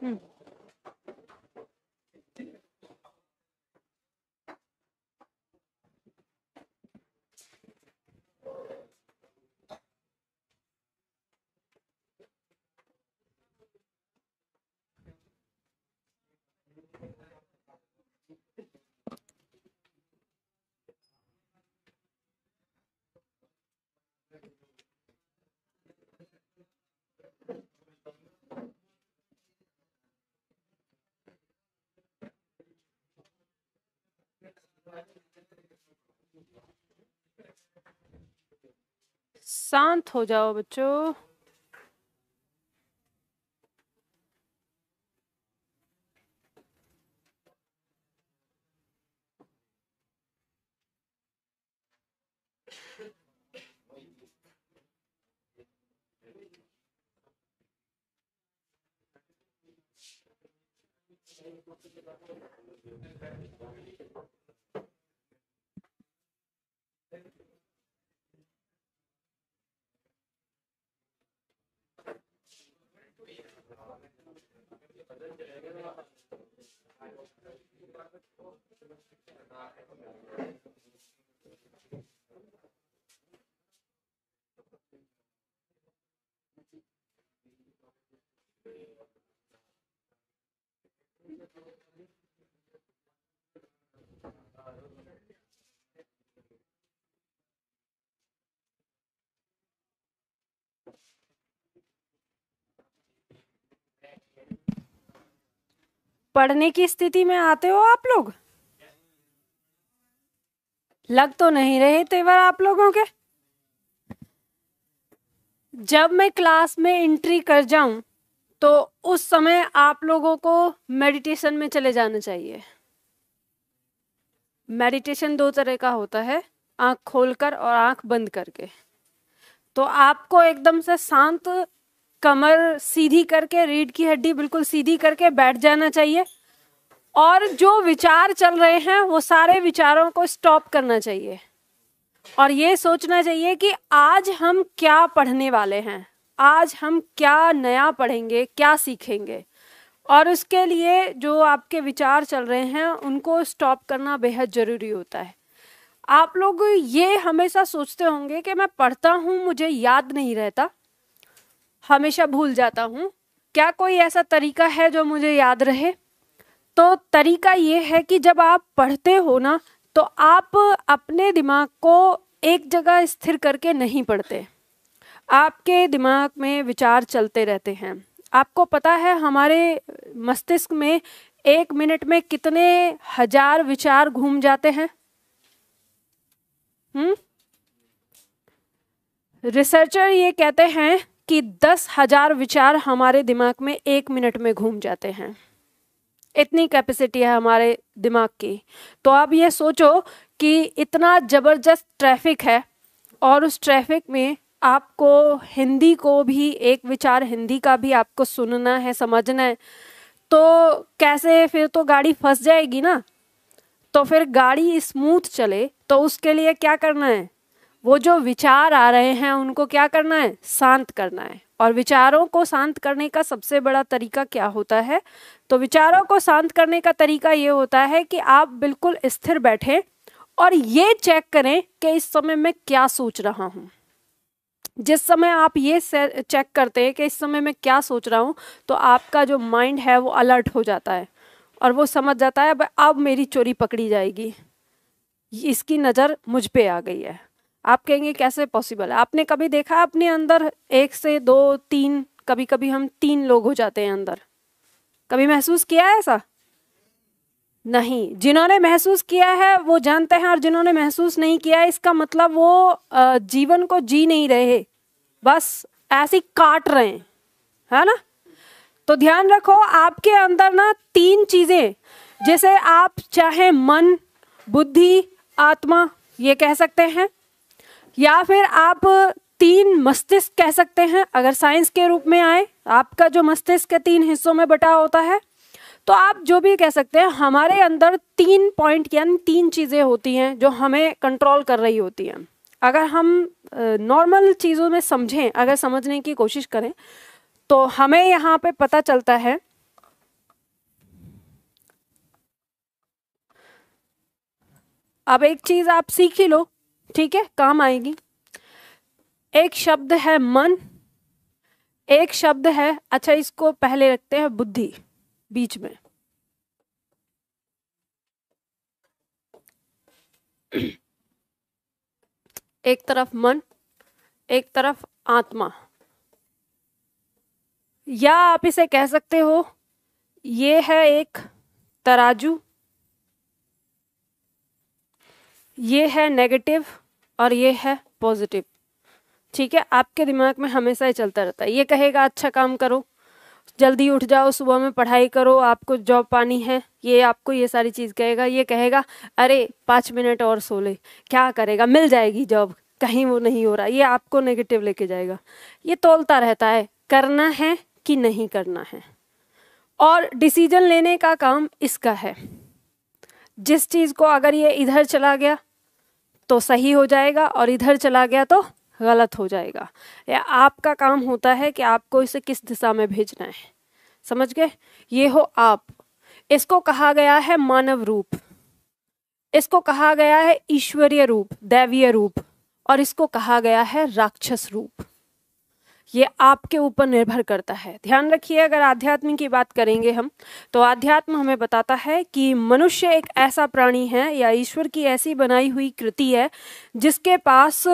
嗯。शांत हो जाओ बच्चों Thank you. पढ़ने की स्थिति में आते हो आप लोग लग तो नहीं रहे तेवर आप लोगों के जब मैं क्लास में एंट्री कर जाऊं तो उस समय आप लोगों को मेडिटेशन में चले जाना चाहिए मेडिटेशन दो तरह का होता है आंख खोलकर और आंख बंद करके तो आपको एकदम से शांत कमर सीधी करके रीढ़ की हड्डी बिल्कुल सीधी करके बैठ जाना चाहिए और जो विचार चल रहे हैं वो सारे विचारों को स्टॉप करना चाहिए और ये सोचना चाहिए कि आज हम क्या पढ़ने वाले हैं आज हम क्या नया पढ़ेंगे क्या सीखेंगे और उसके लिए जो आपके विचार चल रहे हैं उनको स्टॉप करना बेहद ज़रूरी होता है आप लोग ये हमेशा सोचते होंगे कि मैं पढ़ता हूँ मुझे याद नहीं रहता हमेशा भूल जाता हूँ क्या कोई ऐसा तरीका है जो मुझे याद रहे तो तरीका ये है कि जब आप पढ़ते हो ना तो आप अपने दिमाग को एक जगह स्थिर करके नहीं पढ़ते आपके दिमाग में विचार चलते रहते हैं आपको पता है हमारे मस्तिष्क में एक मिनट में कितने हजार विचार घूम जाते हैं हम्म रिसर्चर ये कहते हैं कि दस हजार विचार हमारे दिमाग में एक मिनट में घूम जाते हैं इतनी कैपेसिटी है हमारे दिमाग की तो आप ये सोचो कि इतना ज़बरदस्त ट्रैफिक है और उस ट्रैफिक में आपको हिंदी को भी एक विचार हिंदी का भी आपको सुनना है समझना है तो कैसे फिर तो गाड़ी फंस जाएगी ना तो फिर गाड़ी स्मूथ चले तो उसके लिए क्या करना है वो जो विचार आ रहे हैं उनको क्या करना है शांत करना है और विचारों को शांत करने का सबसे बड़ा तरीका क्या होता है तो विचारों को शांत करने का तरीका ये होता है कि आप बिल्कुल स्थिर बैठे और ये चेक करें कि इस समय मैं क्या सोच रहा हूँ जिस समय आप ये चेक करते हैं कि इस समय मैं क्या सोच रहा हूँ तो आपका जो माइंड है वो अलर्ट हो जाता है और वो समझ जाता है अब अब मेरी चोरी पकड़ी जाएगी इसकी नज़र मुझ पे आ गई है आप कहेंगे कैसे पॉसिबल है आपने कभी देखा अपने अंदर एक से दो तीन कभी कभी हम तीन लोग हो जाते हैं अंदर कभी महसूस किया है ऐसा नहीं जिन्होंने महसूस किया है वो जानते हैं और जिन्होंने महसूस नहीं किया है इसका मतलब वो जीवन को जी नहीं रहे बस ऐसी काट रहे हैं है ना तो ध्यान रखो आपके अंदर ना तीन चीजें जैसे आप चाहे मन बुद्धि आत्मा ये कह सकते हैं या फिर आप तीन मस्तिष्क कह सकते हैं अगर साइंस के रूप में आए आपका जो मस्तिष्क है तीन हिस्सों में बटा होता है तो आप जो भी कह सकते हैं हमारे अंदर तीन पॉइंट यानी तीन चीज़ें होती हैं जो हमें कंट्रोल कर रही होती हैं अगर हम नॉर्मल चीज़ों में समझें अगर समझने की कोशिश करें तो हमें यहाँ पे पता चलता है अब एक चीज़ आप सीख ही लो ठीक है काम आएगी एक शब्द है मन एक शब्द है अच्छा इसको पहले रखते हैं बुद्धि बीच में एक तरफ मन एक तरफ आत्मा या आप इसे कह सकते हो ये है एक तराजू ये है नेगेटिव और ये है पॉजिटिव ठीक है आपके दिमाग में हमेशा ही चलता रहता है ये कहेगा अच्छा काम करो जल्दी उठ जाओ सुबह में पढ़ाई करो आपको जॉब पानी है ये आपको ये सारी चीज़ कहेगा ये कहेगा अरे पाँच मिनट और सो ले क्या करेगा मिल जाएगी जॉब कहीं वो नहीं हो रहा ये आपको नेगेटिव लेके जाएगा ये तोलता रहता है करना है कि नहीं करना है और डिसीजन लेने का काम इसका है जिस चीज़ को अगर ये इधर चला गया तो सही हो जाएगा और इधर चला गया तो गलत हो जाएगा या आपका काम होता है कि आपको इसे किस दिशा में भेजना है समझ गए ये हो आप इसको कहा गया है मानव रूप इसको कहा गया है ईश्वरीय रूप दैवीय रूप और इसको कहा गया है राक्षस रूप ये आपके ऊपर निर्भर करता है ध्यान रखिए अगर आध्यात्म की बात करेंगे हम तो आध्यात्म हमें बताता है कि मनुष्य एक ऐसा प्राणी है या ईश्वर की ऐसी बनाई हुई कृति है जिसके पास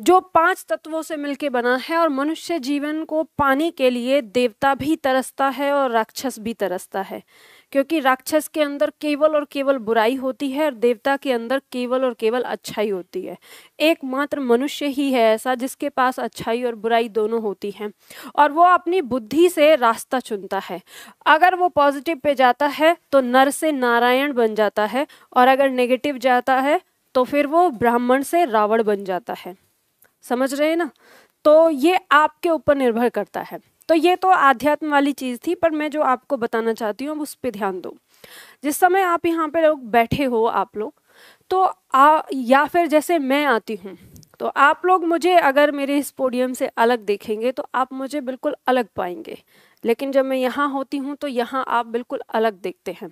जो पांच तत्वों से मिलके बना है और मनुष्य जीवन को पाने के लिए देवता भी तरसता है और राक्षस भी तरसता है क्योंकि राक्षस के अंदर केवल और केवल बुराई होती है और देवता के अंदर केवल और केवल अच्छाई होती है एकमात्र मनुष्य ही है ऐसा जिसके पास अच्छाई और बुराई दोनों होती है और वो अपनी बुद्धि से रास्ता चुनता है अगर वो पॉजिटिव पे जाता है तो नर से नारायण बन जाता है और अगर नेगेटिव जाता है तो फिर वो ब्राह्मण से रावण बन जाता है समझ रहे हैं ना तो ये आपके ऊपर निर्भर करता है तो ये तो आध्यात्म वाली चीज़ थी पर मैं जो आपको बताना चाहती हूँ उस पर ध्यान दो जिस समय आप यहाँ पे लोग बैठे हो आप लोग तो आ, या फिर जैसे मैं आती हूँ तो आप लोग मुझे अगर मेरे इस पोडियम से अलग देखेंगे तो आप मुझे बिल्कुल अलग पाएंगे लेकिन जब मैं यहाँ होती हूँ तो यहाँ आप बिल्कुल अलग देखते हैं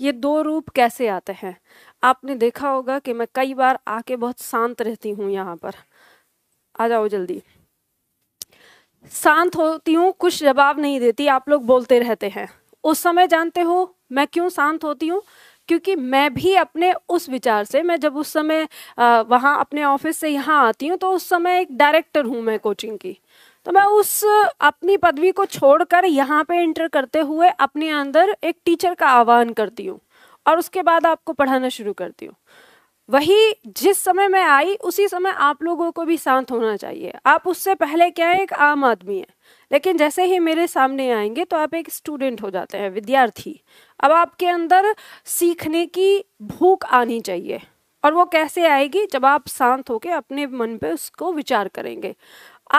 ये दो रूप कैसे आते हैं आपने देखा होगा कि मैं कई बार आके बहुत शांत रहती हूँ यहाँ पर आ जाओ जल्दी शांत होती हूँ कुछ जवाब नहीं देती आप लोग बोलते रहते हैं उस समय जानते हो मैं क्यों शांत होती हूँ क्योंकि मैं भी अपने उस विचार से मैं जब उस समय वहाँ अपने ऑफिस से यहाँ आती हूँ तो उस समय एक डायरेक्टर हूँ मैं कोचिंग की तो मैं उस अपनी पदवी को छोड़कर यहाँ पे इंटर करते हुए अपने अंदर एक टीचर का आह्वान करती हूँ और उसके बाद आपको पढ़ाना शुरू करती हूँ वही जिस समय मैं आई उसी समय आप लोगों को भी शांत होना चाहिए आप उससे पहले क्या है एक आम आदमी है लेकिन जैसे ही मेरे सामने आएंगे तो आप एक स्टूडेंट हो जाते हैं विद्यार्थी अब आपके अंदर सीखने की भूख आनी चाहिए और वो कैसे आएगी जब आप शांत होकर अपने मन पे उसको विचार करेंगे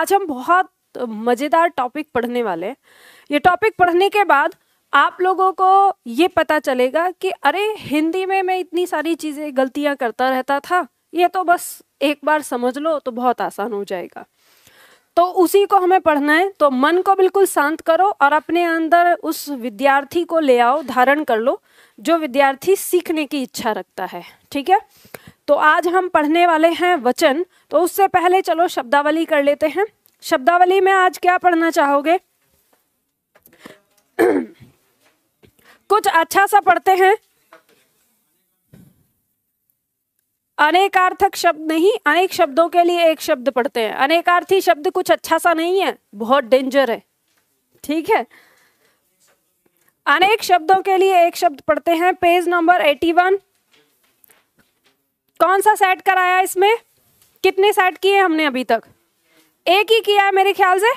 आज हम बहुत मज़ेदार टॉपिक पढ़ने वाले हैं ये टॉपिक पढ़ने के बाद आप लोगों को ये पता चलेगा कि अरे हिंदी में मैं इतनी सारी चीज़ें गलतियाँ करता रहता था ये तो बस एक बार समझ लो तो बहुत आसान हो जाएगा तो उसी को हमें पढ़ना है तो मन को बिल्कुल शांत करो और अपने अंदर उस विद्यार्थी को ले आओ धारण कर लो जो विद्यार्थी सीखने की इच्छा रखता है ठीक है तो आज हम पढ़ने वाले हैं वचन तो उससे पहले चलो शब्दावली कर लेते हैं शब्दावली में आज क्या पढ़ना चाहोगे कुछ अच्छा सा पढ़ते हैं अनेकार्थक शब्द नहीं अनेक शब्दों के लिए एक शब्द पढ़ते हैं अनेकार्थी शब्द कुछ अच्छा सा नहीं है बहुत डेंजर है ठीक है अनेक शब्दों के लिए एक शब्द पढ़ते हैं पेज नंबर एटी वन कौन सा सेट कराया इसमें कितने सेट किए हमने अभी तक एक ही किया है मेरे ख्याल से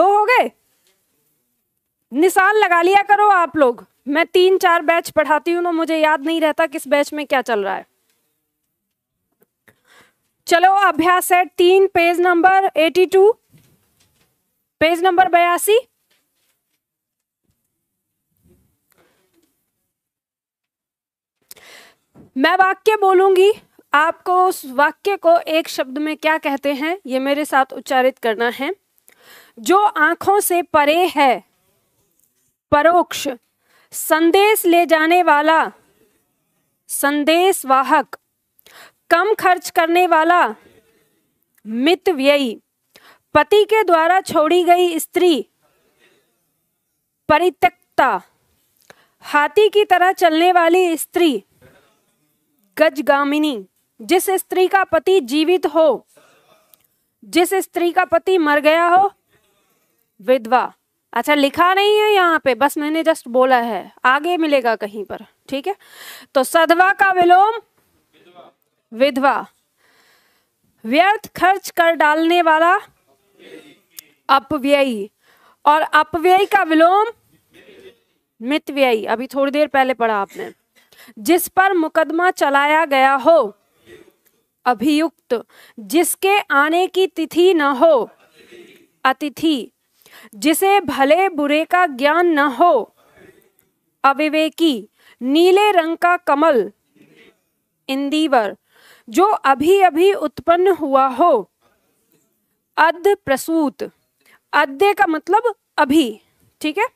दो हो गए निशान लगा लिया करो आप लोग मैं तीन चार बैच पढ़ाती हूँ ना मुझे याद नहीं रहता किस बैच में क्या चल रहा है चलो अभ्यास सेट तीन page number eighty two page number बयासी मैं वाक्य बोलूंगी आपको उस वाक्य को एक शब्द में क्या कहते हैं ये मेरे साथ उच्चारित करना है जो आंखों से परे है परोक्ष संदेश ले जाने वाला संदेश वाहक कम खर्च करने वाला मित व्ययी पति के द्वारा छोड़ी गई स्त्री परित्यक्ता हाथी की तरह चलने वाली स्त्री गजगामिनी जिस स्त्री का पति जीवित हो जिस स्त्री का पति मर गया हो विधवा अच्छा लिखा नहीं है यहाँ पे बस मैंने जस्ट बोला है आगे मिलेगा कहीं पर ठीक है तो सदवा का विलोम विधवा व्यर्थ खर्च कर डालने वाला अपव्ययी और अपव्ययी का विलोम मित व्ययी अभी थोड़ी देर पहले पढ़ा आपने जिस पर मुकदमा चलाया गया हो अभियुक्त जिसके आने की तिथि न हो अतिथि जिसे भले बुरे का ज्ञान न हो अविवेकी नीले रंग का कमल इंदीवर जो अभी अभी उत्पन्न हुआ हो अध प्रसूत अध्य का मतलब अभी ठीक है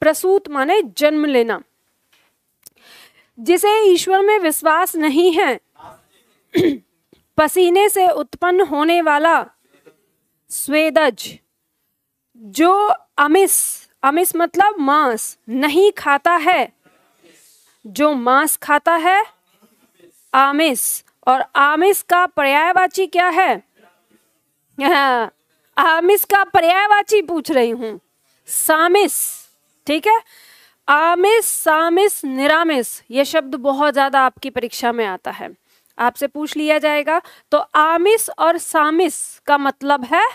प्रसूत माने जन्म लेना जिसे ईश्वर में विश्वास नहीं है पसीने से उत्पन्न होने वाला स्वेदज जो अमिस अमिस मतलब मांस नहीं खाता है जो मांस खाता है आमिस और आमिस का पर्यायवाची क्या है हाँ, आमिस का पर्यायवाची पूछ रही हूं सामिस ठीक है आमिस सामिस निरामिस ये शब्द बहुत ज़्यादा आपकी परीक्षा में आता है आपसे पूछ लिया जाएगा तो आमिस और सामिस का मतलब है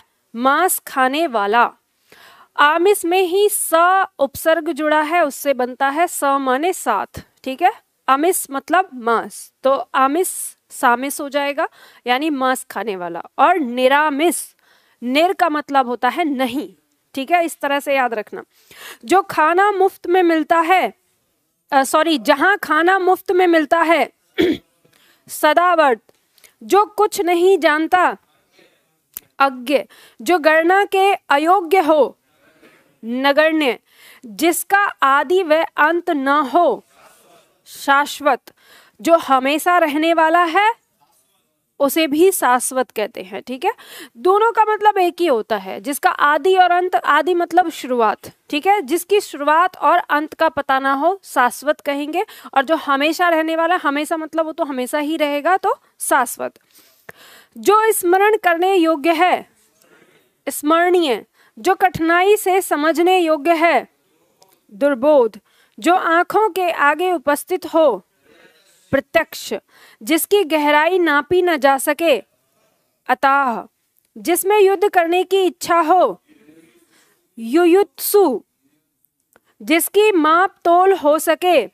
मांस खाने वाला आमिस में ही स उपसर्ग जुड़ा है उससे बनता है स माने साथ ठीक है आमिस मतलब मांस तो आमिस सामिस हो जाएगा यानी मांस खाने वाला और निरामिस निर का मतलब होता है नहीं ठीक है इस तरह से याद रखना जो खाना मुफ्त में मिलता है सॉरी जहां खाना मुफ्त में मिलता है सदावर्त जो कुछ नहीं जानता अज्ञ जो गणना के अयोग्य हो नगण्य जिसका आदि व अंत न हो शाश्वत जो हमेशा रहने वाला है उसे भी शाश्वत कहते हैं ठीक है दोनों का मतलब एक ही होता है जिसका आदि और अंत आदि मतलब शुरुआत ठीक है जिसकी शुरुआत और अंत का पता ना हो शाश्वत कहेंगे और जो हमेशा रहने वाला हमेशा मतलब वो तो हमेशा ही रहेगा तो शाश्वत जो स्मरण करने योग्य है स्मरणीय जो कठिनाई से समझने योग्य है दुर्बोध जो आंखों के आगे उपस्थित हो प्रत्यक्ष जिसकी गहराई नापी न जा सके अताह जिसमें युद्ध करने की इच्छा हो युयुत्सु जिसकी माप तोल हो सके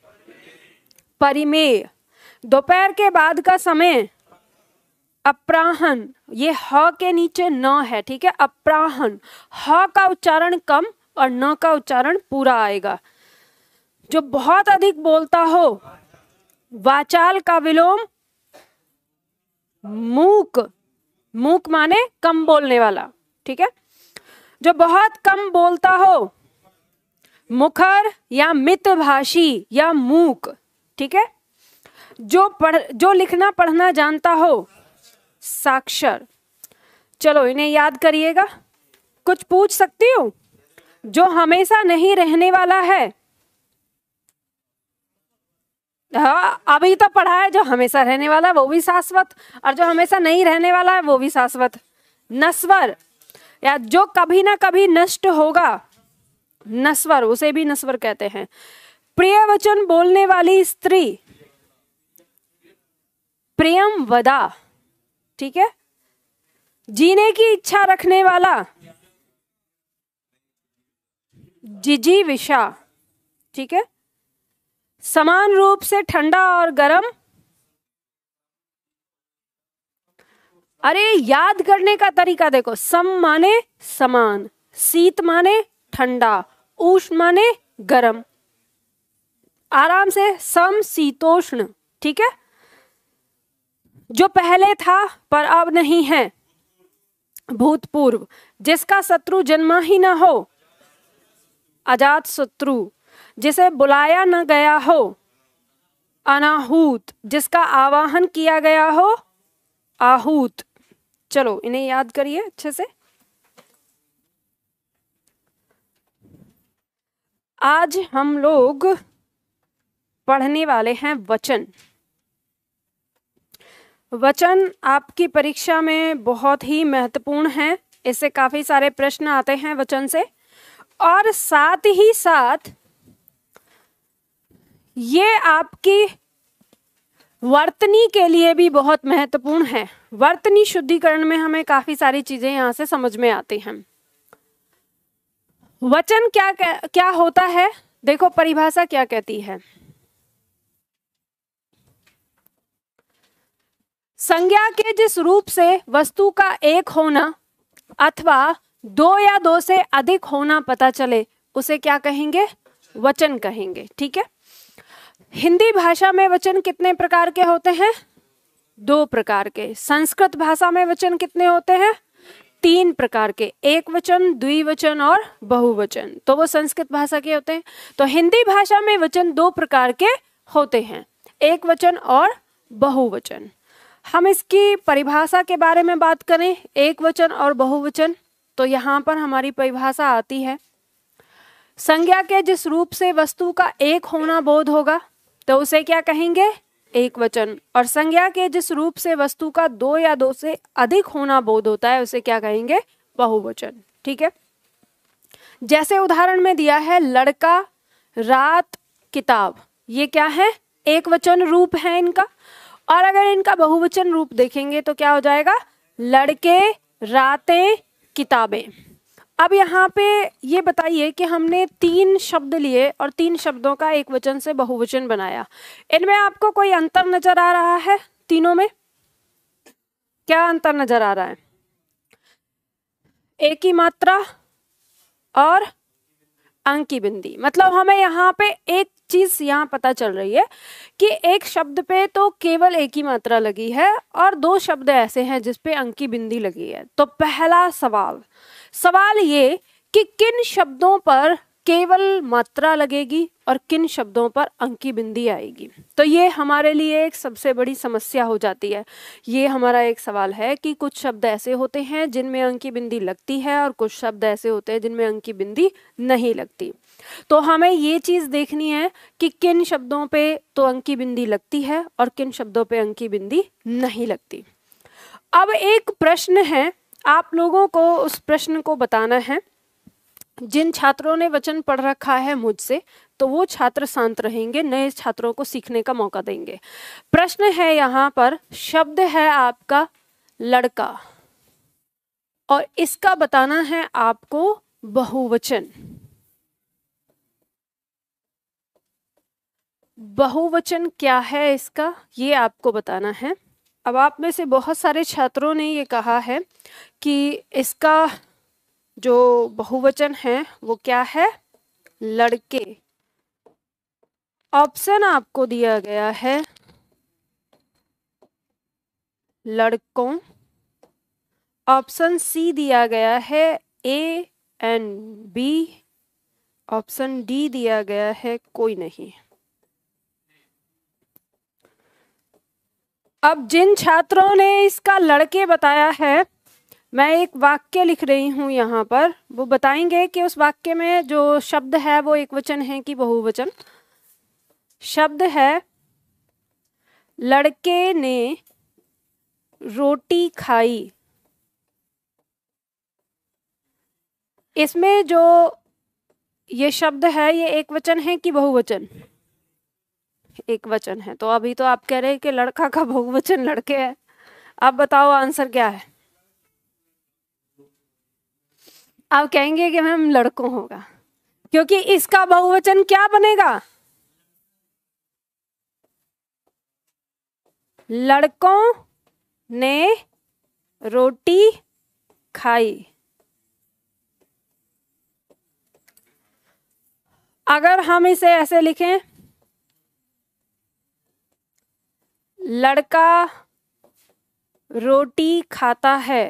परिमेय दोपहर के बाद का समय अपराहन ये ह के नीचे न है ठीक है अपराहन ह का उच्चारण कम और न का उच्चारण पूरा आएगा जो बहुत अधिक बोलता हो वाचाल का विलोम मूक मूक माने कम बोलने वाला ठीक है जो बहुत कम बोलता हो मुखर या मितभाषी या मूक ठीक है जो पढ़ जो लिखना पढ़ना जानता हो साक्षर चलो इन्हें याद करिएगा कुछ पूछ सकती हूँ जो हमेशा नहीं रहने वाला है हाँ अभी तो पढ़ा है जो हमेशा रहने वाला है वो भी शाश्वत और जो हमेशा नहीं रहने वाला है वो भी शाश्वत नस्वर या जो कभी ना कभी नष्ट होगा नस्वर उसे भी नस्वर कहते हैं प्रिय वचन बोलने वाली स्त्री प्रेम वदा ठीक है जीने की इच्छा रखने वाला जिजी विषा ठीक है समान रूप से ठंडा और गरम अरे याद करने का तरीका देखो सम माने समान शीत माने ठंडा उष्ण माने गर्म आराम से सम शीतोष्ण ठीक है जो पहले था पर अब नहीं है भूतपूर्व जिसका शत्रु जन्मा ही ना हो अजात शत्रु जिसे बुलाया ना गया हो अनाहूत जिसका आवाहन किया गया हो आहूत चलो इन्हें याद करिए अच्छे से आज हम लोग पढ़ने वाले हैं वचन वचन आपकी परीक्षा में बहुत ही महत्वपूर्ण है इससे काफ़ी सारे प्रश्न आते हैं वचन से और साथ ही साथ ये आपकी वर्तनी के लिए भी बहुत महत्वपूर्ण है वर्तनी शुद्धिकरण में हमें काफ़ी सारी चीज़ें यहां से समझ में आती हैं वचन क्या क्या होता है देखो परिभाषा क्या कहती है संज्ञा के जिस रूप से वस्तु का एक होना अथवा दो या दो से अधिक होना पता चले उसे क्या कहेंगे वचन कहेंगे ठीक है हिंदी भाषा में वचन कितने प्रकार के होते हैं दो प्रकार के संस्कृत भाषा में वचन कितने होते हैं तीन प्रकार के एक वचन द्विवचन और बहुवचन तो वो संस्कृत भाषा के होते हैं तो हिंदी भाषा में वचन दो प्रकार के होते हैं एक वचन और बहुवचन हम इसकी परिभाषा के बारे में बात करें एक वचन और बहुवचन तो यहाँ पर हमारी परिभाषा आती है संज्ञा के जिस रूप से वस्तु का एक होना बोध होगा तो उसे क्या कहेंगे एक वचन और संज्ञा के जिस रूप से वस्तु का दो या दो से अधिक होना बोध होता है उसे क्या कहेंगे बहुवचन ठीक है जैसे उदाहरण में दिया है लड़का रात किताब ये क्या है एक वचन रूप है इनका और अगर इनका बहुवचन रूप देखेंगे तो क्या हो जाएगा लड़के रातें किताबें अब यहाँ पे ये बताइए कि हमने तीन शब्द लिए और तीन शब्दों का एक वचन से बहुवचन बनाया इनमें आपको कोई अंतर नजर आ रहा है तीनों में क्या अंतर नजर आ रहा है एक ही मात्रा और अंक की बिंदी मतलब हमें यहाँ पे एक चीज़ यहाँ पता चल रही है कि एक शब्द पे तो केवल एक ही मात्रा लगी है और दो शब्द ऐसे हैं जिस पे अंकी बिंदी लगी है तो पहला सवाल सवाल ये कि किन शब्दों पर केवल मात्रा लगेगी और किन शब्दों पर अंकी बिंदी आएगी तो ये हमारे लिए एक सबसे बड़ी समस्या हो जाती है ये हमारा एक सवाल है कि कुछ शब्द ऐसे होते हैं जिनमें अंकी बिंदी लगती है और कुछ शब्द ऐसे होते हैं जिनमें अंकी बिंदी नहीं लगती तो हमें ये चीज़ देखनी है कि किन शब्दों पे तो अंकी बिंदी लगती है और किन शब्दों पे अंकी बिंदी नहीं लगती अब एक प्रश्न है आप लोगों को उस प्रश्न को बताना है जिन छात्रों ने वचन पढ़ रखा है मुझसे तो वो छात्र शांत रहेंगे नए छात्रों को सीखने का मौका देंगे प्रश्न है यहाँ पर शब्द है आपका लड़का और इसका बताना है आपको बहुवचन बहुवचन क्या है इसका ये आपको बताना है अब आप में से बहुत सारे छात्रों ने ये कहा है कि इसका जो बहुवचन है वो क्या है लड़के ऑप्शन आपको दिया गया है लड़कों ऑप्शन सी दिया गया है A and B option D दिया गया है कोई नहीं अब जिन छात्रों ने इसका लड़के बताया है मैं एक वाक्य लिख रही हूँ यहाँ पर वो बताएंगे कि उस वाक्य में जो शब्द है वो एक वचन है कि बहुवचन शब्द है लड़के ने रोटी खाई इसमें जो ये शब्द है ये एक वचन है कि बहुवचन एक वचन है तो अभी तो आप कह रहे हैं कि लड़का का बहुवचन लड़के है आप बताओ आंसर क्या है आप कहेंगे कि मैम लड़कों होगा क्योंकि इसका बहुवचन क्या बनेगा लड़कों ने रोटी खाई अगर हम इसे ऐसे लिखें लड़का रोटी खाता है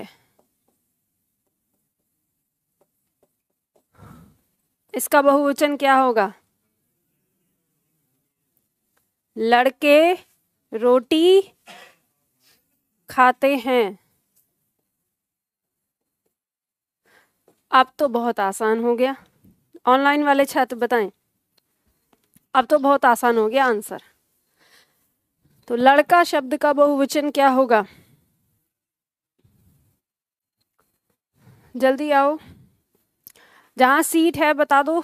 इसका बहुवचन क्या होगा लड़के रोटी खाते हैं अब तो बहुत आसान हो गया ऑनलाइन वाले छात्र बताएं अब तो बहुत आसान हो गया आंसर तो लड़का शब्द का बहुवचन क्या होगा जल्दी आओ जहां सीट है बता दो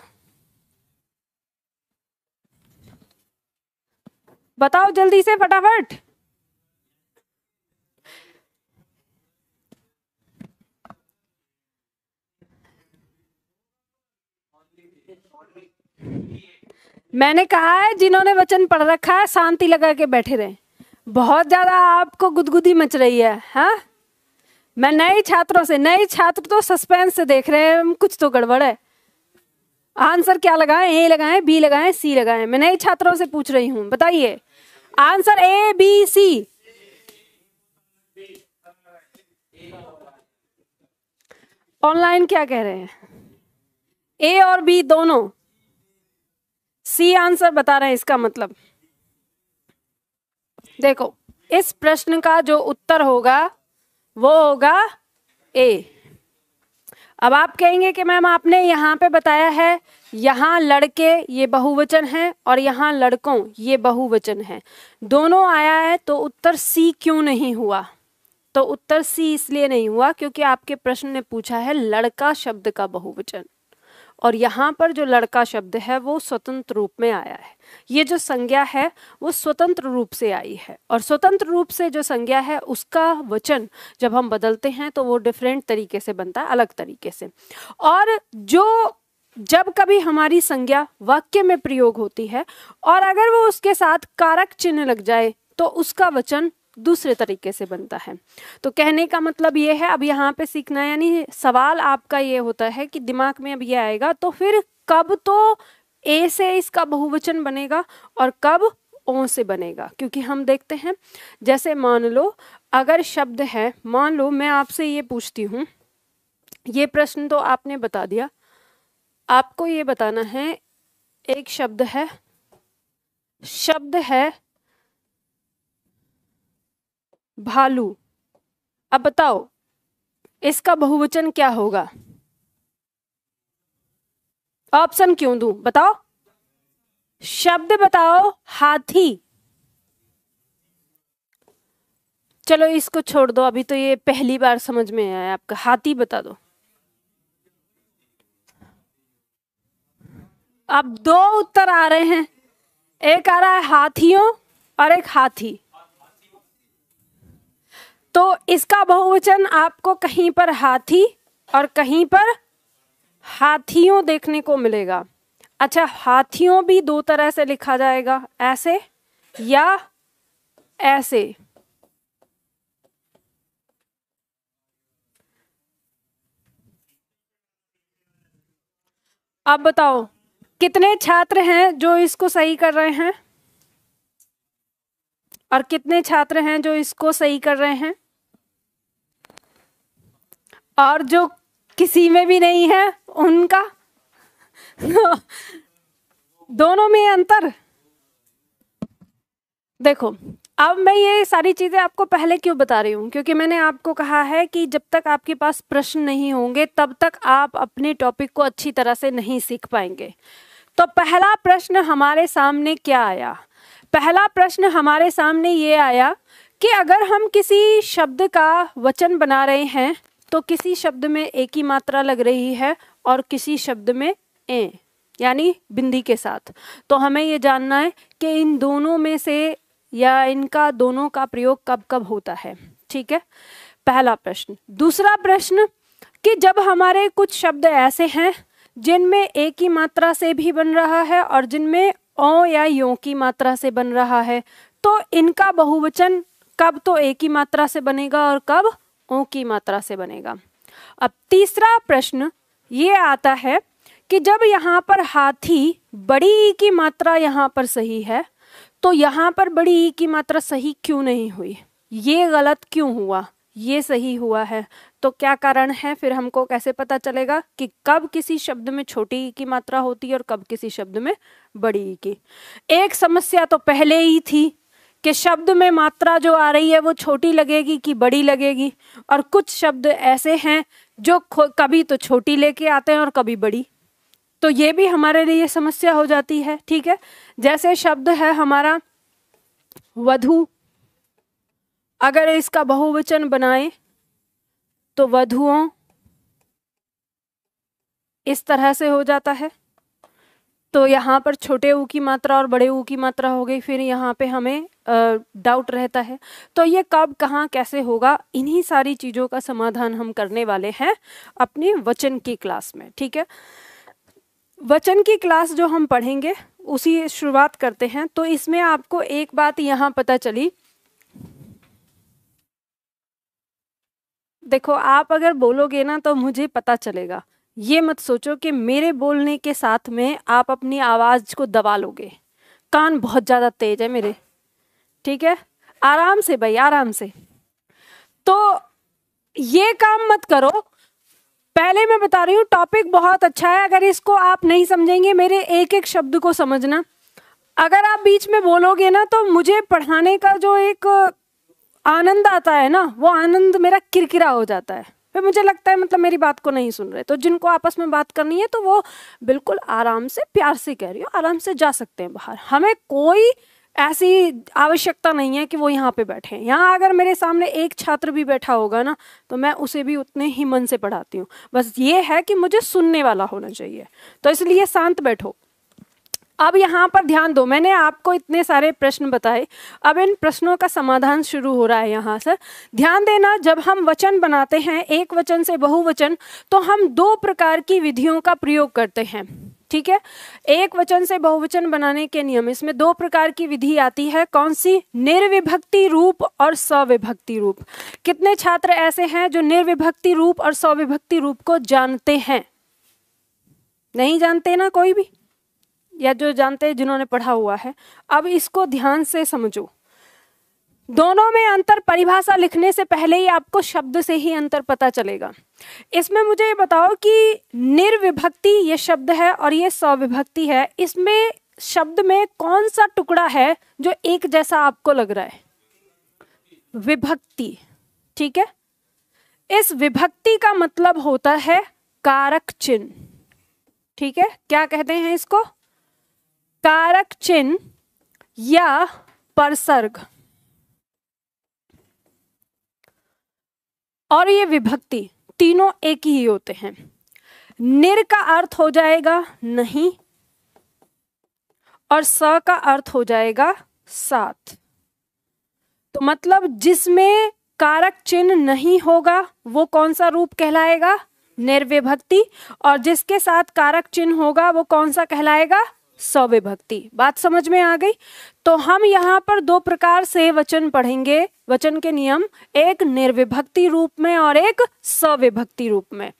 बताओ जल्दी से फटाफट Only, मैंने कहा है जिन्होंने वचन पढ़ रखा है शांति लगा के बैठे रहे बहुत ज़्यादा आपको गुदगुदी मच रही है हा? मैं नए छात्रों से नए छात्र तो सस्पेंस से देख रहे हैं कुछ तो गड़बड़ है आंसर क्या लगाए ए लगाए बी लगाए सी लगाए मैं नए छात्रों से पूछ रही हूँ बताइए answer A B C online क्या कह रहे हैं ए और बी दोनों सी आंसर बता रहे हैं इसका मतलब देखो इस प्रश्न का जो उत्तर होगा वो होगा ए अब आप कहेंगे कि मैम आपने यहाँ पे बताया है यहाँ लड़के ये बहुवचन है और यहाँ लड़कों ये बहुवचन है दोनों आया है तो उत्तर सी क्यों नहीं हुआ तो उत्तर सी इसलिए नहीं हुआ क्योंकि आपके प्रश्न ने पूछा है लड़का शब्द का बहुवचन और यहाँ पर जो लड़का शब्द है वो स्वतंत्र रूप में आया है ये जो संज्ञा है वो स्वतंत्र रूप से आई है और स्वतंत्र रूप से जो संज्ञा है उसका वचन जब हम बदलते हैं तो वो डिफरेंट तरीके से बनता है अलग तरीके से और जो जब कभी हमारी संज्ञा वाक्य में प्रयोग होती है और अगर वो उसके साथ कारक चिन्ह लग जाए तो उसका वचन दूसरे तरीके से बनता है तो कहने का मतलब ये है अब यहाँ पे सीखना यानी सवाल आपका ये होता है कि दिमाग में अब ये आएगा तो फिर कब तो ए से इसका बहुवचन बनेगा और कब ओ से बनेगा क्योंकि हम देखते हैं जैसे मान लो अगर शब्द है मान लो मैं आपसे ये पूछती हूँ ये प्रश्न तो आपने बता दिया आपको ये बताना है एक शब्द है शब्द है भालू अब बताओ इसका बहुवचन क्या होगा ऑप्शन क्यों दू बताओ शब्द बताओ हाथी चलो इसको छोड़ दो अभी तो ये पहली बार समझ में आया आपका हाथी बता दो अब दो उत्तर आ रहे हैं एक आ रहा है हाथियों और एक हाथी तो इसका बहुवचन आपको कहीं पर हाथी और कहीं पर हाथियों देखने को मिलेगा अच्छा हाथियों भी दो तरह से लिखा जाएगा ऐसे या ऐसे अब बताओ कितने छात्र हैं जो इसको सही कर रहे हैं और कितने छात्र हैं जो इसको सही कर रहे हैं और जो किसी में भी नहीं है उनका दोनों में अंतर देखो अब मैं ये सारी चीज़ें आपको पहले क्यों बता रही हूँ क्योंकि मैंने आपको कहा है कि जब तक आपके पास प्रश्न नहीं होंगे तब तक आप अपने टॉपिक को अच्छी तरह से नहीं सीख पाएंगे तो पहला प्रश्न हमारे सामने क्या आया पहला प्रश्न हमारे सामने ये आया कि अगर हम किसी शब्द का वचन बना रहे हैं तो किसी शब्द में एक ही मात्रा लग रही है और किसी शब्द में ए यानी बिंदी के साथ तो हमें ये जानना है कि इन दोनों में से या इनका दोनों का प्रयोग कब कब होता है ठीक है पहला प्रश्न दूसरा प्रश्न कि जब हमारे कुछ शब्द ऐसे हैं जिनमें एक ही मात्रा से भी बन रहा है और जिनमें ओ या यो की मात्रा से बन रहा है तो इनका बहुवचन कब तो ए की मात्रा से बनेगा और कब ओ की मात्रा से बनेगा अब तीसरा प्रश्न ये आता है कि जब यहाँ पर हाथी बड़ी ई की मात्रा यहाँ पर सही है तो यहाँ पर बड़ी ई की मात्रा सही क्यों नहीं हुई ये गलत क्यों हुआ ये सही हुआ है तो क्या कारण है फिर हमको कैसे पता चलेगा कि कब किसी शब्द में छोटी की मात्रा होती है और कब किसी शब्द में बड़ी की एक समस्या तो पहले ही थी कि शब्द में मात्रा जो आ रही है वो छोटी लगेगी कि बड़ी लगेगी और कुछ शब्द ऐसे हैं जो कभी तो छोटी लेके आते हैं और कभी बड़ी तो ये भी हमारे लिए समस्या हो जाती है ठीक है जैसे शब्द है हमारा वधु अगर इसका बहुवचन बनाए तो वधुओं इस तरह से हो जाता है तो यहाँ पर छोटे ऊ की मात्रा और बड़े ऊ की मात्रा हो गई फिर यहाँ पे हमें डाउट रहता है तो ये कब कहाँ कैसे होगा इन्हीं सारी चीज़ों का समाधान हम करने वाले हैं अपने वचन की क्लास में ठीक है वचन की क्लास जो हम पढ़ेंगे उसी शुरुआत करते हैं तो इसमें आपको एक बात यहाँ पता चली देखो आप अगर बोलोगे ना तो मुझे पता चलेगा ये मत सोचो कि मेरे बोलने के साथ में आप अपनी आवाज़ को दबा लोगे कान बहुत ज़्यादा तेज है मेरे ठीक है आराम से भाई आराम से तो ये काम मत करो पहले मैं बता रही हूँ टॉपिक बहुत अच्छा है अगर इसको आप नहीं समझेंगे मेरे एक एक शब्द को समझना अगर आप बीच में बोलोगे ना तो मुझे पढ़ाने का जो एक आनंद आता है ना वो आनंद मेरा किरकिरा हो जाता है फिर मुझे लगता है मतलब मेरी बात को नहीं सुन रहे तो जिनको आपस में बात करनी है तो वो बिल्कुल आराम से प्यार से कह रही हो आराम से जा सकते हैं बाहर हमें कोई ऐसी आवश्यकता नहीं है कि वो यहाँ पे बैठे यहाँ अगर मेरे सामने एक छात्र भी बैठा होगा ना तो मैं उसे भी उतने ही मन से पढ़ाती हूँ बस ये है कि मुझे सुनने वाला होना चाहिए तो इसलिए शांत बैठो अब यहाँ पर ध्यान दो मैंने आपको इतने सारे प्रश्न बताए अब इन प्रश्नों का समाधान शुरू हो रहा है यहाँ से ध्यान देना जब हम वचन बनाते हैं एक वचन से बहुवचन तो हम दो प्रकार की विधियों का प्रयोग करते हैं ठीक है एक वचन से बहुवचन बनाने के नियम इसमें दो प्रकार की विधि आती है कौन सी निर्विभक्ति रूप और सविभक्ति रूप कितने छात्र ऐसे हैं जो निर्विभक्ति रूप और सविभक्ति रूप को जानते हैं नहीं जानते ना कोई भी या जो जानते हैं जिन्होंने पढ़ा हुआ है अब इसको ध्यान से समझो दोनों में अंतर परिभाषा लिखने से पहले ही आपको शब्द से ही अंतर पता चलेगा इसमें मुझे ये बताओ कि निर्विभक्ति ये शब्द है और ये स्विभक्ति है इसमें शब्द में कौन सा टुकड़ा है जो एक जैसा आपको लग रहा है विभक्ति ठीक है इस विभक्ति का मतलब होता है कारक चिन्ह ठीक है क्या कहते हैं इसको कारक चिन्ह या परसर्ग और ये विभक्ति तीनों एक ही होते हैं निर का अर्थ हो जाएगा नहीं और स का अर्थ हो जाएगा साथ तो मतलब जिसमें कारक चिन्ह नहीं होगा वो कौन सा रूप कहलाएगा निर्विभक्ति और जिसके साथ कारक चिन्ह होगा वो कौन सा कहलाएगा सौ विभक्ति बात समझ में आ गई तो हम यहाँ पर दो प्रकार से वचन पढ़ेंगे वचन के नियम एक निर्विभक्ति रूप में और एक सविभक्ति रूप में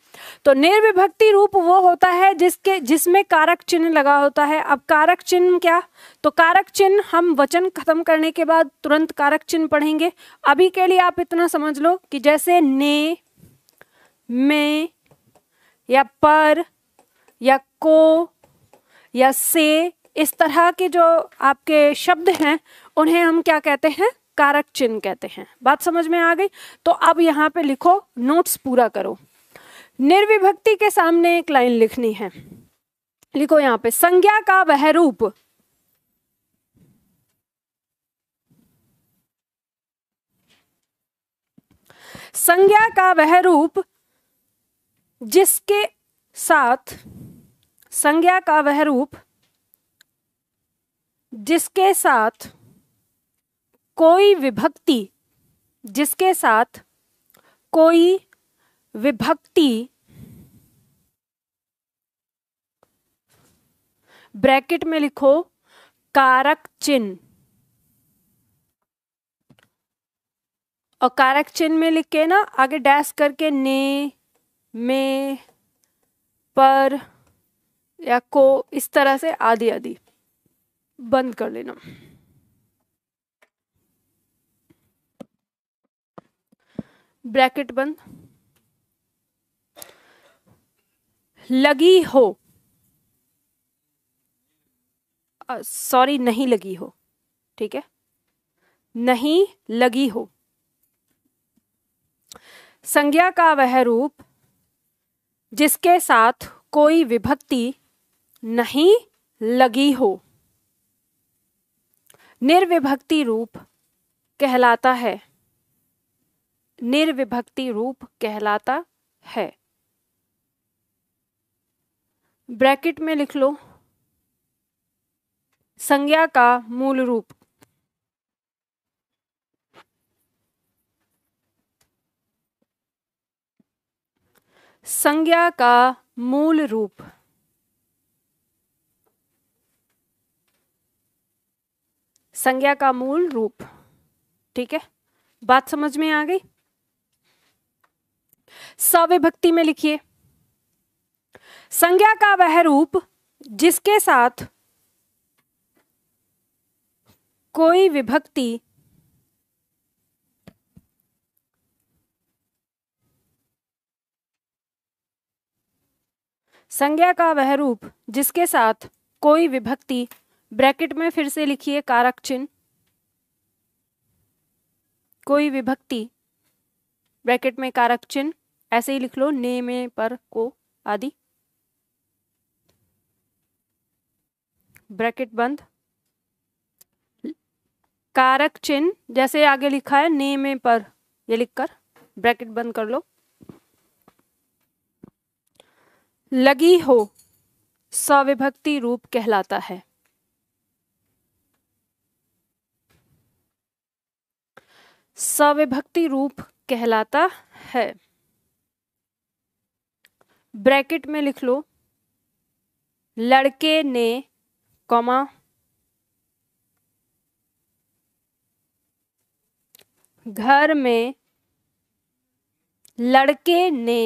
तो निर्विभक्ति रूप वो होता है जिसके जिसमें कारक चिन्ह लगा होता है अब कारक चिन्ह क्या तो कारक चिन्ह हम वचन खत्म करने के बाद तुरंत कारक चिन्ह पढ़ेंगे अभी के लिए आप इतना समझ लो कि जैसे ने में या पर या को या से इस तरह के जो आपके शब्द हैं उन्हें हम क्या कहते हैं कारक चिन्ह कहते हैं बात समझ में आ गई तो अब यहाँ पे लिखो नोट्स पूरा करो निर्विभक्ति के सामने एक लाइन लिखनी है लिखो यहाँ पे संज्ञा का वह रूप संज्ञा का वह रूप जिसके साथ संज्ञा का वह रूप जिसके साथ कोई विभक्ति जिसके साथ कोई विभक्ति ब्रैकेट में लिखो कारक चिन्ह और कारक चिन्ह में लिख के ना आगे डैश करके ने में पर या को इस तरह से आदि आदि बंद कर लेना ब्रैकेट बंद लगी हो सॉरी नहीं लगी हो ठीक है नहीं लगी हो संज्ञा का वह रूप जिसके साथ कोई विभक्ति नहीं लगी हो निर्विभक्ति रूप कहलाता है निर्विभक्ति रूप कहलाता है ब्रैकेट में लिख लो संज्ञा का मूल रूप संज्ञा का मूल रूप संज्ञा का मूल रूप ठीक है बात समझ में आ गई सविभक्ति में लिखिए संज्ञा का वह रूप जिसके साथ कोई विभक्ति संज्ञा का वह रूप जिसके साथ कोई विभक्ति ब्रैकेट में फिर से लिखिए कारक चिन्ह कोई विभक्ति ब्रैकेट में कारक चिन्ह ऐसे ही लिख लो ने में पर को आदि ब्रैकेट बंद कारक चिन्ह जैसे आगे लिखा है ने में पर ये लिखकर ब्रैकेट बंद कर लो लगी हो सविभक्ति रूप कहलाता है सविभक्ति रूप कहलाता है ब्रैकेट में लिख लो लड़के ने कॉमा घर में लड़के ने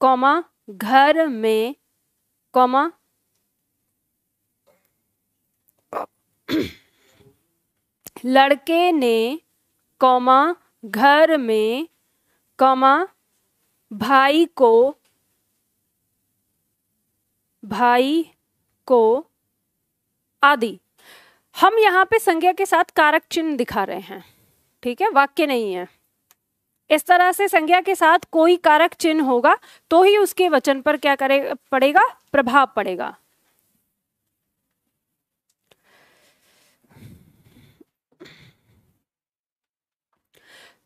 कॉमा घर में कॉमा लड़के ने कौमा घर में कौमा भाई को भाई को आदि हम यहाँ पे संज्ञा के साथ कारक चिन्ह दिखा रहे हैं ठीक है वाक्य नहीं है इस तरह से संज्ञा के साथ कोई कारक चिन्ह होगा तो ही उसके वचन पर क्या करे पड़ेगा प्रभाव पड़ेगा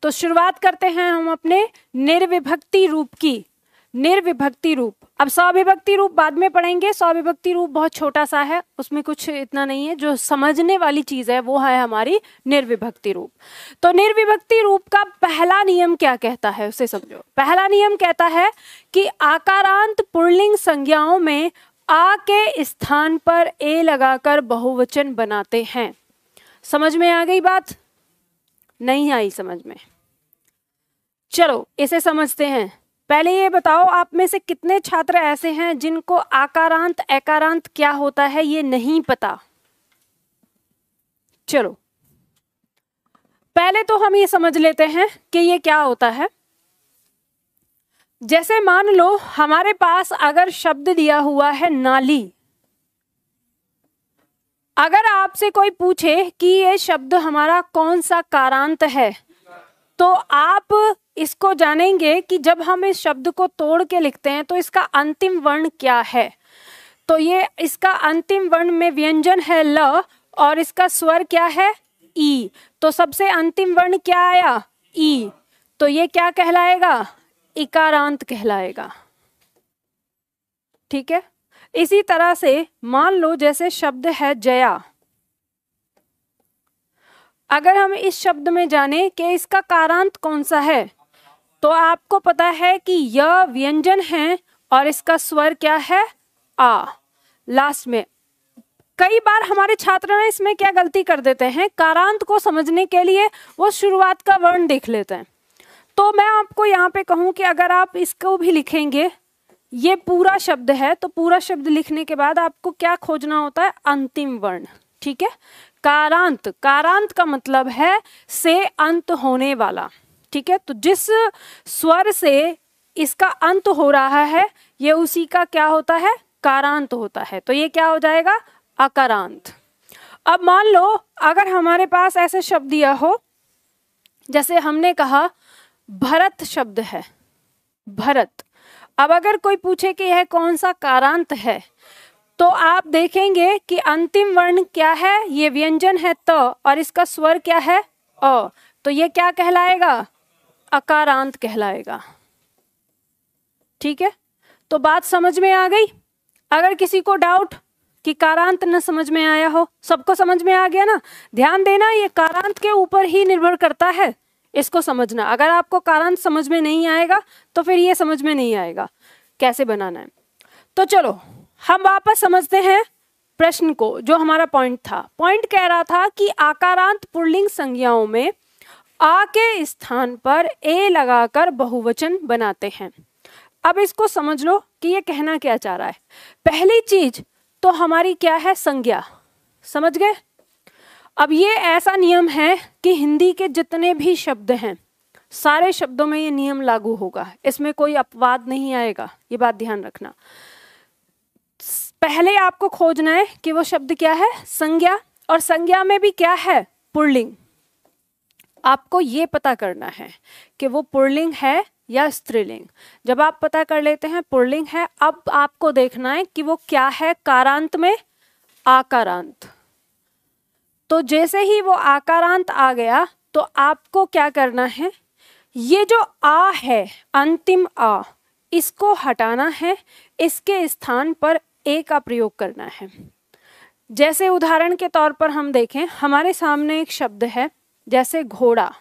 तो शुरुआत करते हैं हम अपने निर्विभक्ति रूप की निर्विभक्ति रूप अब स्वाभिभक्ति रूप बाद में पढ़ेंगे स्वाभिभक्ति रूप बहुत छोटा सा है उसमें कुछ इतना नहीं है जो समझने वाली चीज है वो है हमारी निर्विभक्ति रूप तो निर्विभक्ति रूप का पहला नियम क्या कहता है उसे समझो पहला नियम कहता है कि आकारांत पुर्लिंग संज्ञाओं में आ के स्थान पर ए लगाकर बहुवचन बनाते हैं समझ में आ गई बात नहीं आई समझ में चलो इसे समझते हैं पहले ये बताओ आप में से कितने छात्र ऐसे हैं जिनको आकारांत एकारांत क्या होता है ये नहीं पता चलो पहले तो हम ये समझ लेते हैं कि ये क्या होता है जैसे मान लो हमारे पास अगर शब्द दिया हुआ है नाली अगर आपसे कोई पूछे कि ये शब्द हमारा कौन सा कारांत है तो आप इसको जानेंगे कि जब हम इस शब्द को तोड़ के लिखते हैं तो इसका अंतिम वर्ण क्या है तो ये इसका अंतिम वर्ण में व्यंजन है ल और इसका स्वर क्या है ई तो सबसे अंतिम वर्ण क्या आया ई तो ये क्या कहलाएगा इकारांत कहलाएगा ठीक है इसी तरह से मान लो जैसे शब्द है जया अगर हम इस शब्द में जाने कि इसका कारांत कौन सा है तो आपको पता है कि यह व्यंजन है और इसका स्वर क्या है आ लास्ट में कई बार हमारे छात्र ना इसमें क्या गलती कर देते हैं कारांत को समझने के लिए वो शुरुआत का वर्ण देख लेते हैं तो मैं आपको यहाँ पे कहूँ कि अगर आप इसको भी लिखेंगे ये पूरा शब्द है तो पूरा शब्द लिखने के बाद आपको क्या खोजना होता है अंतिम वर्ण ठीक है कारांत कारांत का मतलब है से अंत होने वाला ठीक है तो जिस स्वर से इसका अंत हो रहा है ये उसी का क्या होता है कारांत होता है तो ये क्या हो जाएगा अकारांत अब मान लो अगर हमारे पास ऐसे शब्द दिया हो जैसे हमने कहा भरत शब्द है भरत अब अगर कोई पूछे कि यह कौन सा कारांत है तो आप देखेंगे कि अंतिम वर्ण क्या है ये व्यंजन है त तो, और इसका स्वर क्या है अ तो ये क्या कहलाएगा अकारांत कहलाएगा ठीक है तो बात समझ में आ गई अगर किसी को डाउट कि कारांत न समझ में आया हो सबको समझ में आ गया ना ध्यान देना ये कारांत के ऊपर ही निर्भर करता है इसको समझना अगर आपको कारांत समझ में नहीं आएगा तो फिर ये समझ में नहीं आएगा कैसे बनाना है तो चलो हम वापस समझते हैं प्रश्न को जो हमारा पॉइंट था पॉइंट कह रहा था कि आकारांत पुर्लिंग संज्ञाओं में आ के स्थान पर ए लगाकर बहुवचन बनाते हैं अब इसको समझ लो कि ये कहना क्या चाह रहा है पहली चीज तो हमारी क्या है संज्ञा समझ गए अब ये ऐसा नियम है कि हिंदी के जितने भी शब्द हैं सारे शब्दों में ये नियम लागू होगा इसमें कोई अपवाद नहीं आएगा ये बात ध्यान रखना पहले आपको खोजना है कि वो शब्द क्या है संज्ञा और संज्ञा में भी क्या है पुर्लिंग आपको ये पता करना है कि वो पुरलिंग है या स्त्रीलिंग जब आप पता कर लेते हैं पुरलिंग है अब आपको देखना है कि वो क्या है कारांत में आकारांत तो जैसे ही वो आकारांत आ गया तो आपको क्या करना है ये जो आ है अंतिम आ इसको हटाना है इसके स्थान पर ए का प्रयोग करना है जैसे उदाहरण के तौर पर हम देखें हमारे सामने एक शब्द है जैसे घोड़ा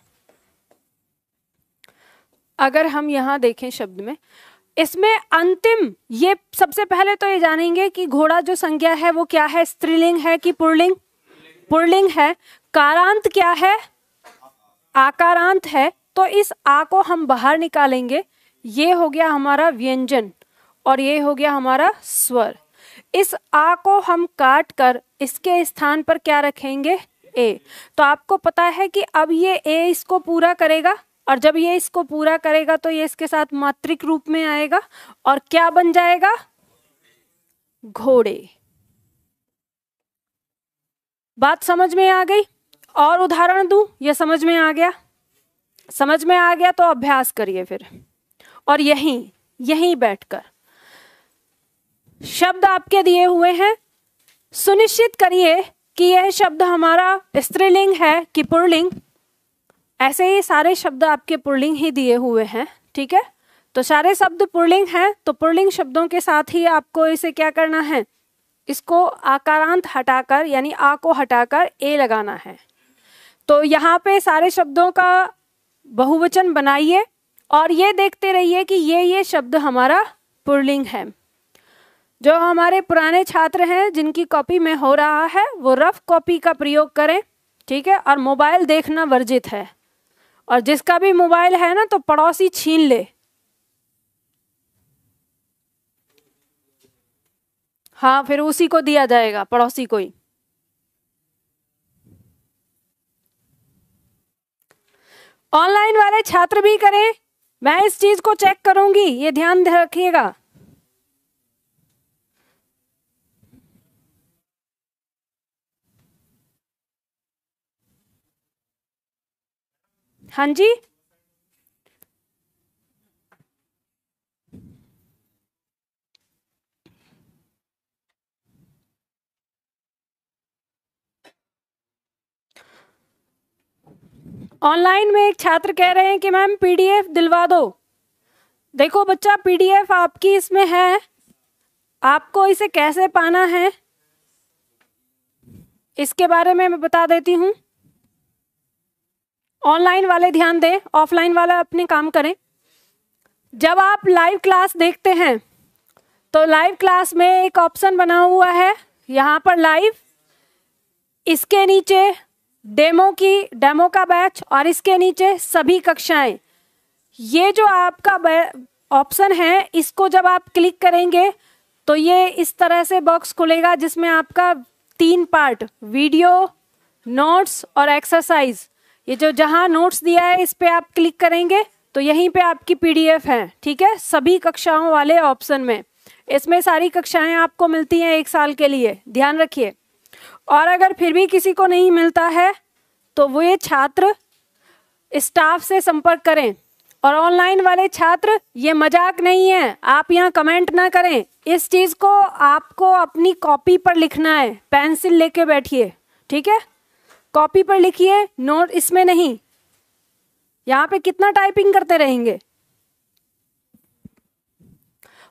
अगर हम यहां देखें शब्द में इसमें अंतिम ये सबसे पहले तो ये जानेंगे कि घोड़ा जो संज्ञा है वो क्या है स्त्रीलिंग है कि पुरलिंग पुरलिंग है कारांत क्या है आकारांत है तो इस आ को हम बाहर निकालेंगे ये हो गया हमारा व्यंजन और ये हो गया हमारा स्वर इस आ को हम काट कर इसके स्थान पर क्या रखेंगे ए तो आपको पता है कि अब ये ए इसको पूरा करेगा और जब ये इसको पूरा करेगा तो ये इसके साथ मात्रिक रूप में आएगा और क्या बन जाएगा घोड़े बात समझ में आ गई और उदाहरण दूं ये समझ में आ गया समझ में आ गया तो अभ्यास करिए फिर और यहीं यहीं बैठकर शब्द आपके दिए हुए हैं सुनिश्चित करिए कि यह शब्द हमारा स्त्रीलिंग है कि पुरलिंग ऐसे ही सारे शब्द आपके पुरलिंग ही दिए हुए हैं ठीक है तो सारे शब्द पुरलिंग हैं तो पुरलिंग शब्दों के साथ ही आपको इसे क्या करना है इसको आकारांत हटाकर यानी आ को हटाकर ए लगाना है तो यहाँ पे सारे शब्दों का बहुवचन बनाइए और ये देखते रहिए कि ये ये शब्द हमारा पुरलिंग है जो हमारे पुराने छात्र हैं जिनकी कॉपी में हो रहा है वो रफ कॉपी का प्रयोग करें ठीक है और मोबाइल देखना वर्जित है और जिसका भी मोबाइल है ना तो पड़ोसी छीन ले हाँ फिर उसी को दिया जाएगा पड़ोसी को ही ऑनलाइन वाले छात्र भी करें मैं इस चीज को चेक करूंगी ये ध्यान रखिएगा हाँ जी ऑनलाइन में एक छात्र कह रहे हैं कि मैम पीडीएफ दिलवा दो देखो बच्चा पीडीएफ आपकी इसमें है आपको इसे कैसे पाना है इसके बारे में मैं बता देती हूँ ऑनलाइन वाले ध्यान दें ऑफलाइन वाला अपने काम करें जब आप लाइव क्लास देखते हैं तो लाइव क्लास में एक ऑप्शन बना हुआ है यहाँ पर लाइव इसके नीचे डेमो की डेमो का बैच और इसके नीचे सभी कक्षाएं ये जो आपका ऑप्शन है इसको जब आप क्लिक करेंगे तो ये इस तरह से बॉक्स खुलेगा जिसमें आपका तीन पार्ट वीडियो नोट्स और एक्सरसाइज ये जो जहाँ नोट्स दिया है इस पर आप क्लिक करेंगे तो यहीं पे आपकी पीडीएफ है ठीक है सभी कक्षाओं वाले ऑप्शन में इसमें सारी कक्षाएं आपको मिलती हैं एक साल के लिए ध्यान रखिए और अगर फिर भी किसी को नहीं मिलता है तो वो ये छात्र स्टाफ से संपर्क करें और ऑनलाइन वाले छात्र ये मजाक नहीं है आप यहाँ कमेंट ना करें इस चीज़ को आपको अपनी कॉपी पर लिखना है पेंसिल लेके बैठिए ठीक है कॉपी पर लिखिए नोट इसमें नहीं यहां पे कितना टाइपिंग करते रहेंगे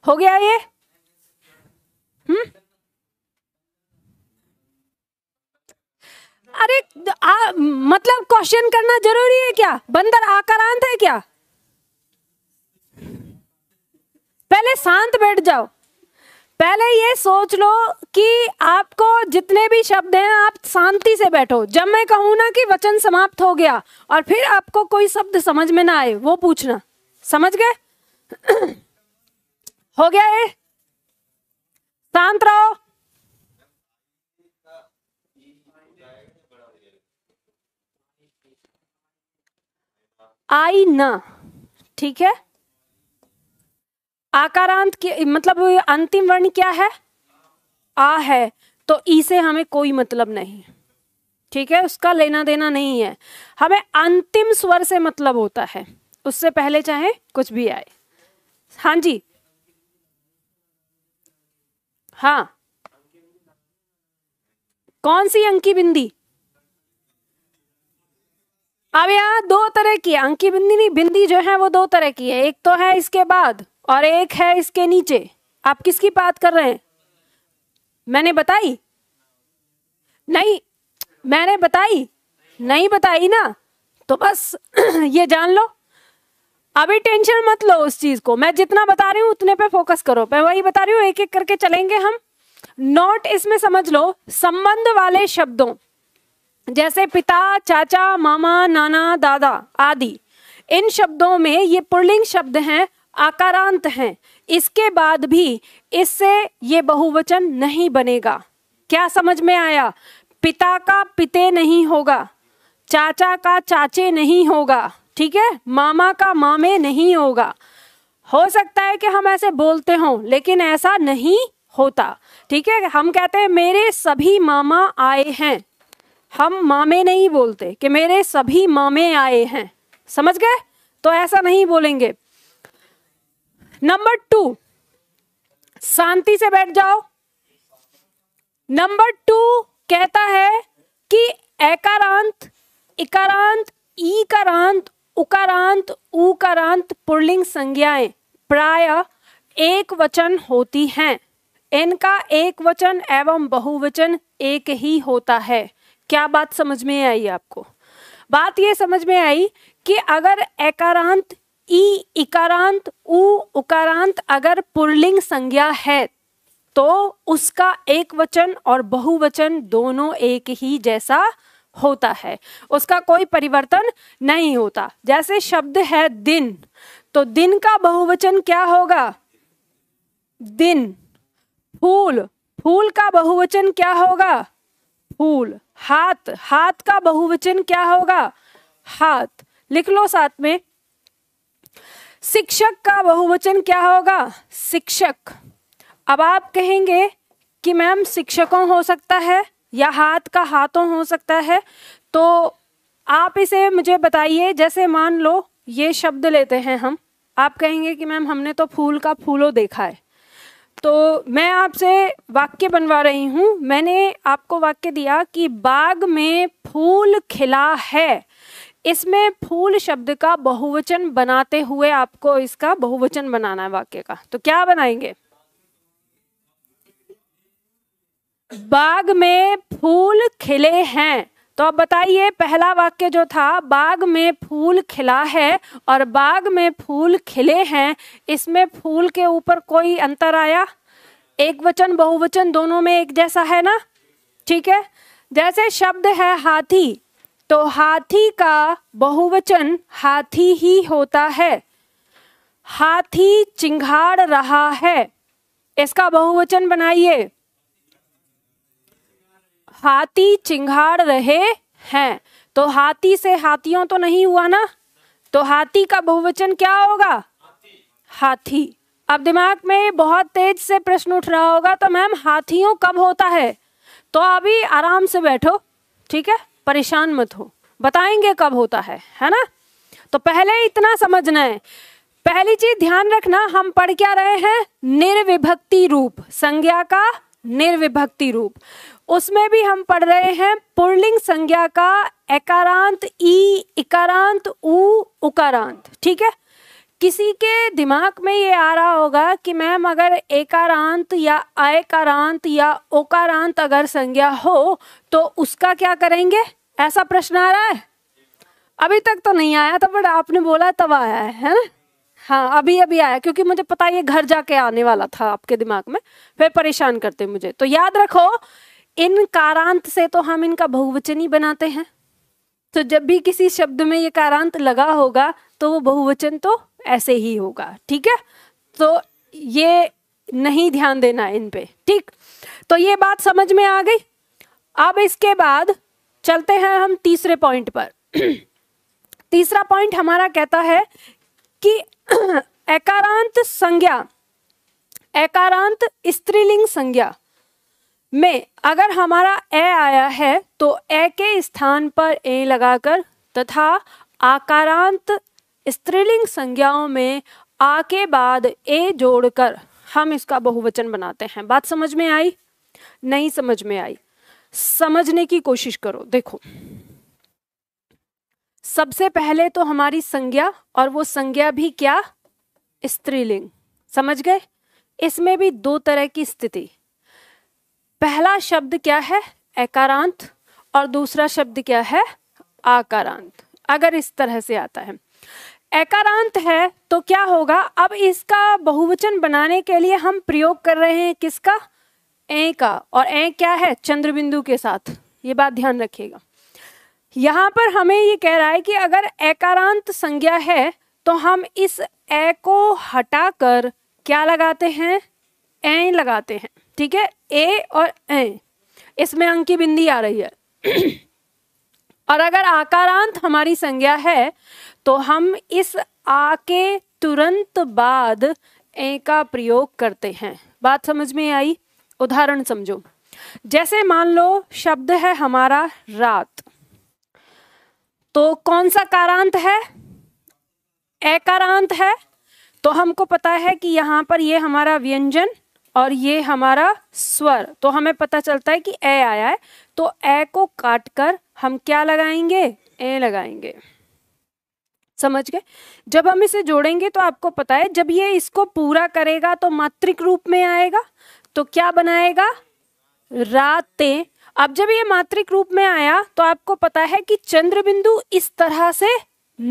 हो गया ये हम्म अरे आ, मतलब क्वेश्चन करना जरूरी है क्या बंदर आकारांत है क्या पहले शांत बैठ जाओ पहले ये सोच लो कि आपको जितने भी शब्द हैं आप शांति से बैठो जब मैं कहूँ ना कि वचन समाप्त हो गया और फिर आपको कोई शब्द समझ में ना आए वो पूछना समझ गए हो गया ये शांत रहो आई ना ठीक है आकारांत मतलब अंतिम वर्ण क्या है आ है तो ई से हमें कोई मतलब नहीं ठीक है उसका लेना देना नहीं है हमें अंतिम स्वर से मतलब होता है उससे पहले चाहे कुछ भी आए हाँ जी हाँ कौन सी अंकी बिंदी अब यहां दो तरह की अंकी बिंदी नहीं बिंदी जो है वो दो तरह की है एक तो है इसके बाद और एक है इसके नीचे आप किसकी बात कर रहे हैं मैंने बताई नहीं मैंने बताई नहीं बताई ना तो बस ये जान लो अभी टेंशन मत लो उस चीज को मैं जितना बता रही हूँ उतने पे फोकस करो मैं वही बता रही हूँ एक एक करके चलेंगे हम नोट इसमें समझ लो संबंध वाले शब्दों जैसे पिता चाचा मामा नाना दादा आदि इन शब्दों में ये पुर्लिंग शब्द हैं आकारांत हैं इसके बाद भी इससे ये बहुवचन नहीं बनेगा क्या समझ में आया पिता का पिते नहीं होगा चाचा का चाचे नहीं होगा ठीक है मामा का मामे नहीं होगा हो सकता है कि हम ऐसे बोलते हों लेकिन ऐसा नहीं होता ठीक है हम कहते हैं मेरे सभी मामा आए हैं हम मामे नहीं बोलते कि मेरे सभी मामे आए हैं समझ गए तो ऐसा नहीं बोलेंगे नंबर टू शांति से बैठ जाओ नंबर टू कहता है कि एकारांत इकारांत ईकारांत उकारांत उकारांत पुर्लिंग संज्ञाएं प्राय एक वचन होती हैं इनका एक वचन एवं बहुवचन एक ही होता है क्या बात समझ में आई आपको बात यह समझ में आई कि अगर एकारांत ई इकारांत उ उकारांत अगर पुरलिंग संज्ञा है तो उसका एक वचन और बहुवचन दोनों एक ही जैसा होता है उसका कोई परिवर्तन नहीं होता जैसे शब्द है दिन तो दिन का बहुवचन क्या होगा दिन फूल फूल का बहुवचन क्या होगा फूल हाथ हाथ का बहुवचन क्या होगा हाथ लिख लो साथ में शिक्षक का बहुवचन क्या होगा शिक्षक अब आप कहेंगे कि मैम शिक्षकों हो सकता है या हाथ का हाथों हो सकता है तो आप इसे मुझे बताइए जैसे मान लो ये शब्द लेते हैं हम आप कहेंगे कि मैम हमने तो फूल का फूलों देखा है तो मैं आपसे वाक्य बनवा रही हूँ मैंने आपको वाक्य दिया कि बाग में फूल खिला है इसमें फूल शब्द का बहुवचन बनाते हुए आपको इसका बहुवचन बनाना है वाक्य का तो क्या बनाएंगे बाग में फूल खिले हैं तो अब बताइए पहला वाक्य जो था बाग में फूल खिला है और बाग में फूल खिले हैं इसमें फूल के ऊपर कोई अंतर आया एक वचन बहुवचन दोनों में एक जैसा है ना ठीक है जैसे शब्द है हाथी तो हाथी का बहुवचन हाथी ही होता है हाथी चिंघाड़ रहा है इसका बहुवचन बनाइए हाथी चिंघाड़ रहे हैं तो हाथी से हाथियों तो नहीं हुआ ना तो हाथी का बहुवचन क्या होगा हाथी अब दिमाग में बहुत तेज से प्रश्न उठ रहा होगा तो मैम हाथियों कब होता है तो अभी आराम से बैठो ठीक है परेशान मत हो बताएंगे कब होता है है ना तो पहले इतना समझना है पहली चीज ध्यान रखना हम पढ़ क्या रहे हैं निर्विभक्ति रूप संज्ञा का निर्विभक्ति रूप उसमें भी हम पढ़ रहे हैं पुर्लिंग संज्ञा का एकारांत ई इकारांत ऊ उकारांत ठीक है किसी के दिमाग में ये आ रहा होगा कि मैम अगर एकारांत या अकारांत या ओकारांत अगर संज्ञा हो तो उसका क्या करेंगे ऐसा प्रश्न आ रहा है अभी तक तो नहीं आया था बट आपने बोला तब आया है है ना हाँ अभी अभी आया क्योंकि मुझे पता ये घर जाके आने वाला था आपके दिमाग में फिर परेशान करते मुझे तो याद रखो इन कारांत से तो हम इनका बहुवचन ही बनाते हैं तो जब भी किसी शब्द में ये कारांत लगा होगा तो वो बहुवचन तो ऐसे ही होगा ठीक है तो ये नहीं ध्यान देना इन पे ठीक तो ये बात समझ में आ गई अब इसके बाद चलते हैं हम तीसरे पॉइंट पर तीसरा पॉइंट हमारा कहता है कि एकारांत संज्ञा एकारांत स्त्रीलिंग संज्ञा में अगर हमारा ए आया है तो ए के स्थान पर ए लगाकर तथा आकारांत स्त्रीलिंग संज्ञाओं में आ के बाद ए जोड़कर हम इसका बहुवचन बनाते हैं बात समझ में आई नहीं समझ में आई समझने की कोशिश करो देखो सबसे पहले तो हमारी संज्ञा और वो संज्ञा भी क्या स्त्रीलिंग समझ गए इसमें भी दो तरह की स्थिति पहला शब्द क्या है एकारांत और दूसरा शब्द क्या है आकारांत अगर इस तरह से आता है एकारांत है तो क्या होगा अब इसका बहुवचन बनाने के लिए हम प्रयोग कर रहे हैं किसका ए का और ए क्या है बिंदु के साथ ये बात ध्यान रखिएगा यहाँ पर हमें ये कह रहा है कि अगर एकारांत संज्ञा है तो हम इस ए को हटाकर क्या लगाते हैं ए लगाते हैं ठीक है ए और ए इसमें अंक की बिंदी आ रही है और अगर आकारांत हमारी संज्ञा है तो हम इस आ के तुरंत बाद ए का प्रयोग करते हैं बात समझ में आई उदाहरण समझो जैसे मान लो शब्द है हमारा रात तो कौन सा कारांत है एकारांत है तो हमको पता है कि यहां पर ये हमारा व्यंजन और ये हमारा स्वर तो हमें पता चलता है कि ए आया है तो ए को काट कर हम क्या लगाएंगे ए लगाएंगे समझ गए जब हम इसे जोड़ेंगे तो आपको पता है जब ये इसको पूरा करेगा तो मात्रिक रूप में आएगा तो क्या बनाएगा रातें अब जब ये मात्रिक रूप में आया तो आपको पता है कि चंद्र बिंदु इस तरह से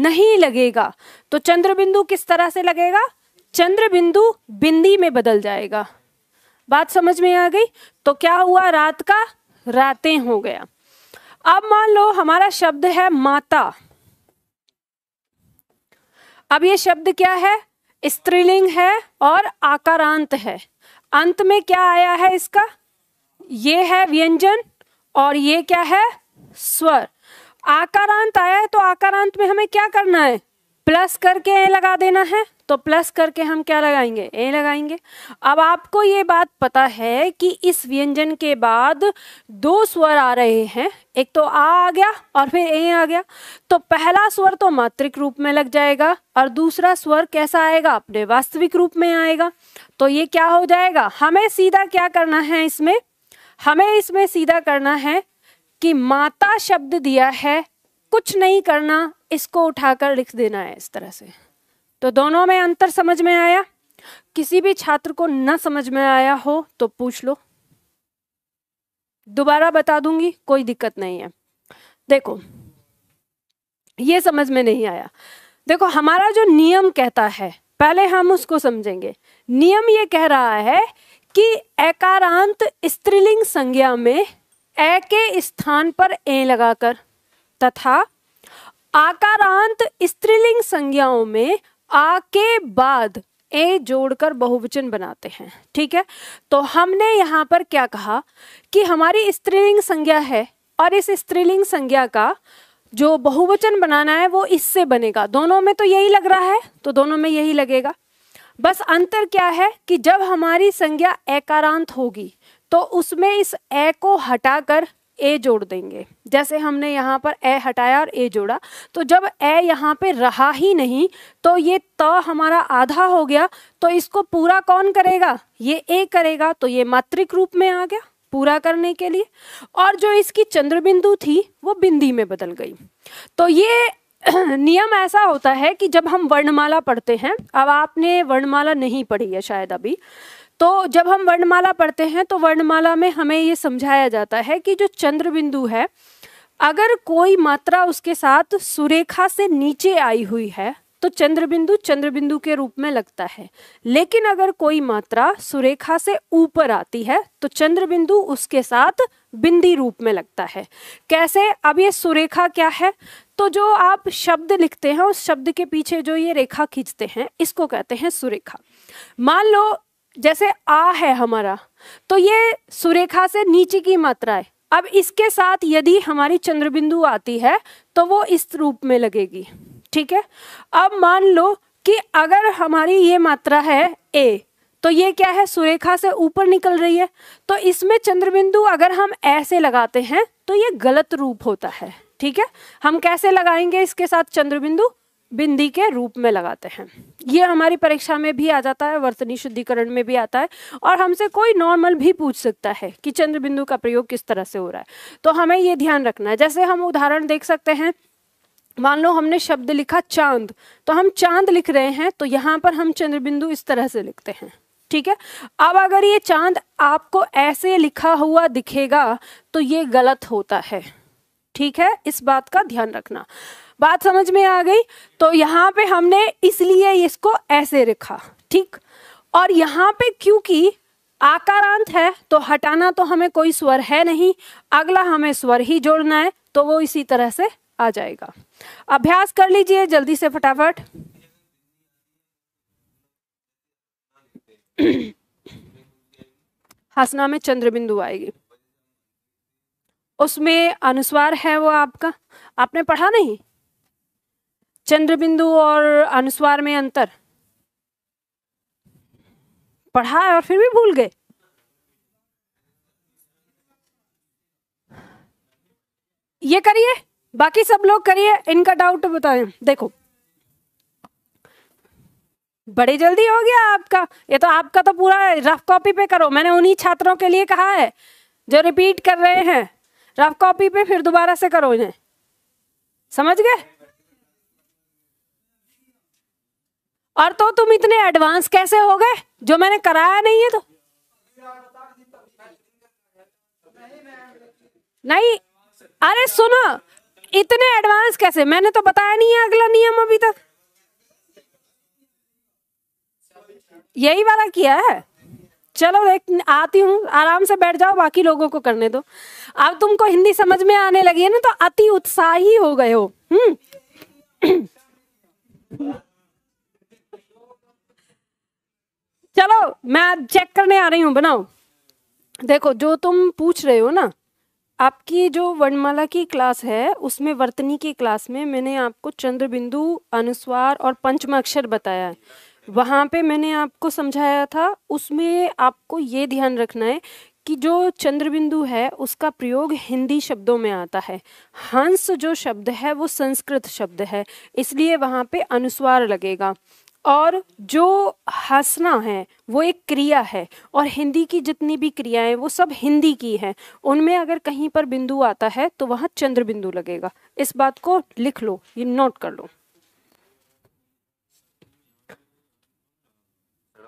नहीं लगेगा तो चंद्र बिंदु किस तरह से लगेगा चंद्र बिंदु बिंदी में बदल जाएगा बात समझ में आ गई तो क्या हुआ रात का रातें हो गया अब मान लो हमारा शब्द है माता अब ये शब्द क्या है स्त्रीलिंग है और आकारांत है अंत में क्या आया है इसका ये है व्यंजन और ये क्या है स्वर आकारांत आया है तो आकारांत में हमें क्या करना है प्लस करके ए लगा देना है तो प्लस करके हम क्या लगाएंगे ए लगाएंगे अब आपको ये बात पता है कि इस व्यंजन के बाद दो स्वर आ रहे हैं एक तो आ आ गया और फिर ए आ गया तो पहला स्वर तो मात्रिक रूप में लग जाएगा और दूसरा स्वर कैसा आएगा अपने वास्तविक रूप में आएगा तो ये क्या हो जाएगा हमें सीधा क्या करना है इसमें हमें इसमें सीधा करना है कि माता शब्द दिया है कुछ नहीं करना इसको उठाकर लिख देना है इस तरह से तो दोनों में अंतर समझ में आया किसी भी छात्र को न समझ में आया हो तो पूछ लो दोबारा बता दूंगी कोई दिक्कत नहीं है देखो ये समझ में नहीं आया देखो हमारा जो नियम कहता है पहले हम उसको समझेंगे नियम ये कह रहा है कि एकारांत स्त्रीलिंग संज्ञा में ए के स्थान पर ए लगाकर तथा आकारांत स्त्रीलिंग संज्ञाओं में आ के बाद ए जोड़कर बहुवचन बनाते हैं ठीक है तो हमने यहाँ पर क्या कहा कि हमारी स्त्रीलिंग संज्ञा है और इस स्त्रीलिंग संज्ञा का जो बहुवचन बनाना है वो इससे बनेगा दोनों में तो यही लग रहा है तो दोनों में यही लगेगा बस अंतर क्या है कि जब हमारी संज्ञा एकारांत होगी तो उसमें इस ए को हटाकर ए जोड़ देंगे जैसे हमने यहाँ पर ए हटाया और ए जोड़ा तो जब ए यहाँ पे रहा ही नहीं तो ये त हमारा आधा हो गया तो इसको पूरा कौन करेगा ये ए करेगा तो ये मात्रिक रूप में आ गया पूरा करने के लिए और जो इसकी चंद्रबिंदु थी वो बिंदी में बदल गई तो ये नियम ऐसा होता है कि जब हम वर्णमाला पढ़ते हैं अब आपने वर्णमाला नहीं पढ़ी है शायद अभी तो जब हम वर्णमाला पढ़ते हैं तो वर्णमाला में हमें ये समझाया जाता है कि जो चंद्र बिंदु है अगर कोई मात्रा उसके साथ सुरेखा से नीचे आई हुई है तो चंद्रबिंदु चंद्रबिंदु के रूप में लगता है लेकिन अगर कोई मात्रा सुरेखा से ऊपर आती है तो चंद्रबिंदु उसके साथ बिंदी रूप में लगता है कैसे अब ये सुरेखा क्या है तो जो आप शब्द लिखते हैं उस शब्द के पीछे जो ये रेखा खींचते हैं इसको कहते हैं सुरेखा मान लो जैसे आ है हमारा तो ये सुरेखा से नीचे की मात्रा है अब इसके साथ यदि हमारी चंद्रबिंदु आती है तो वो इस रूप में लगेगी ठीक है अब मान लो कि अगर हमारी ये मात्रा है ए तो ये क्या है सुरेखा से ऊपर निकल रही है तो इसमें चंद्रबिंदु अगर हम ऐसे लगाते हैं तो ये गलत रूप होता है ठीक है हम कैसे लगाएंगे इसके साथ चंद्रबिंदु बिंदी के रूप में लगाते हैं ये हमारी परीक्षा में भी आ जाता है वर्तनी शुद्धिकरण में भी आता है और हमसे कोई नॉर्मल भी पूछ सकता है कि चंद्रबिंदु का प्रयोग किस तरह से हो रहा है तो हमें ये ध्यान रखना है जैसे हम उदाहरण देख सकते हैं मान लो हमने शब्द लिखा चांद तो हम चांद लिख रहे हैं तो यहाँ पर हम चंद्रबिंदु इस तरह से लिखते हैं ठीक है अब अगर ये चांद आपको ऐसे लिखा हुआ दिखेगा तो ये गलत होता है ठीक है इस बात का ध्यान रखना बात समझ में आ गई तो यहाँ पे हमने इसलिए इसको ऐसे रखा ठीक और यहाँ पे क्योंकि आकारांत है तो हटाना तो हमें कोई स्वर है नहीं अगला हमें स्वर ही जोड़ना है तो वो इसी तरह से आ जाएगा अभ्यास कर लीजिए जल्दी से फटाफट हसना में चंद्रबिंदु आएगी उसमें अनुस्वार है वो आपका आपने पढ़ा नहीं चंद्रबिंदु और अनुस्वार में अंतर पढ़ा है और फिर भी भूल गए ये करिए बाकी सब लोग करिए इनका डाउट बताए देखो बड़ी जल्दी हो गया आपका ये तो आपका तो पूरा रफ कॉपी पे करो मैंने उन्हीं छात्रों के लिए कहा है जो रिपीट कर रहे हैं रफ कॉपी पे फिर दोबारा से करो इन्हें समझ गए और तो तुम इतने एडवांस कैसे हो गए जो मैंने कराया नहीं है तो नहीं अरे सुनो इतने एडवांस कैसे मैंने तो बताया नहीं है अगला नियम अभी तक यही वाला किया है चलो देख आती हूँ आराम से बैठ जाओ बाकी लोगों को करने दो अब तुमको हिंदी समझ में आने लगी है ना तो अति उत्साही हो गए हो हम्म चलो मैं चेक करने आ रही हूँ बनाओ देखो जो तुम पूछ रहे हो ना आपकी जो वर्णमाला की क्लास है उसमें वर्तनी की क्लास में मैंने आपको चंद्रबिंदु अनुस्वार और पंचमाक्षर बताया है वहाँ पे मैंने आपको समझाया था उसमें आपको ये ध्यान रखना है कि जो चंद्रबिंदु है उसका प्रयोग हिंदी शब्दों में आता है हंस जो शब्द है वो संस्कृत शब्द है इसलिए वहाँ पे अनुस्वार लगेगा और जो हंसना है वो एक क्रिया है और हिंदी की जितनी भी क्रियाएं वो सब हिंदी की हैं उनमें अगर कहीं पर बिंदु आता है तो वहां चंद्र बिंदु लगेगा इस बात को लिख लो ये नोट कर लो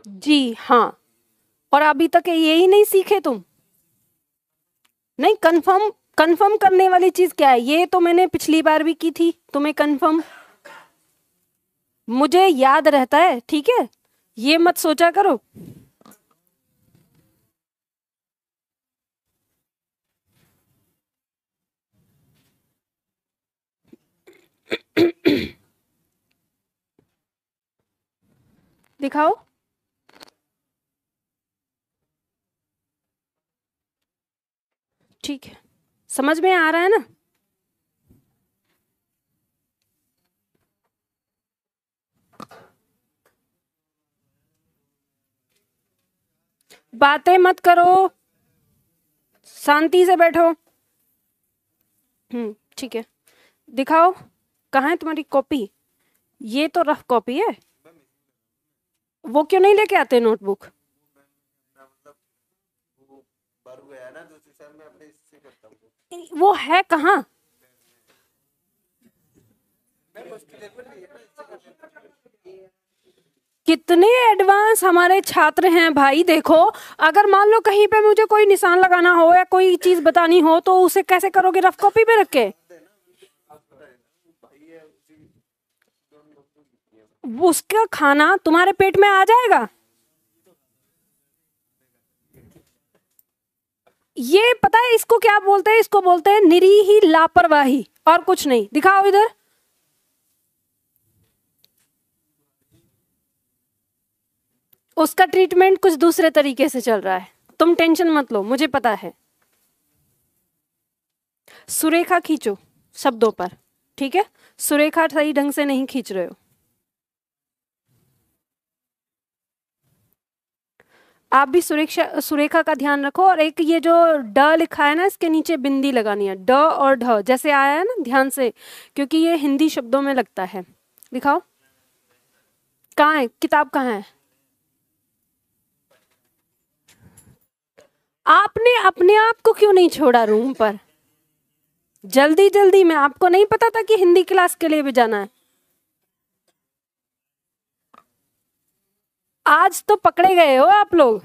जी हाँ और अभी तक यही नहीं सीखे तुम नहीं कंफर्म कंफर्म करने वाली चीज क्या है ये तो मैंने पिछली बार भी की थी तुम्हें कंफर्म मुझे याद रहता है ठीक है ये मत सोचा करो दिखाओ ठीक है समझ में आ रहा है ना बातें मत करो शांति से बैठो हम्म ठीक है दिखाओ कहा है तुम्हारी कॉपी ये तो रफ कॉपी है वो क्यों नहीं लेके आते नोटबुक वो है कहाँ कितने एडवांस हमारे छात्र हैं भाई देखो अगर मान लो कहीं पे मुझे कोई निशान लगाना हो या कोई चीज बतानी हो तो उसे कैसे करोगे रफ कॉपी पे रख के उसका खाना तुम्हारे पेट में आ जाएगा ये पता है इसको क्या बोलते हैं इसको बोलते हैं निरीही लापरवाही और कुछ नहीं दिखाओ इधर उसका ट्रीटमेंट कुछ दूसरे तरीके से चल रहा है तुम टेंशन मत लो मुझे पता है सुरेखा खींचो शब्दों पर ठीक है सुरेखा सही ढंग से नहीं खींच रहे हो आप भी सुरेखा सुरेखा का ध्यान रखो और एक ये जो ड लिखा है ना इसके नीचे बिंदी लगानी है ड और ढ जैसे आया है ना ध्यान से क्योंकि ये हिंदी शब्दों में लगता है दिखाओ कहाँ है किताब कहाँ है आपने अपने आप को क्यों नहीं छोड़ा रूम पर जल्दी जल्दी में आपको नहीं पता था कि हिंदी क्लास के लिए भी जाना है आज तो पकड़े गए हो आप लोग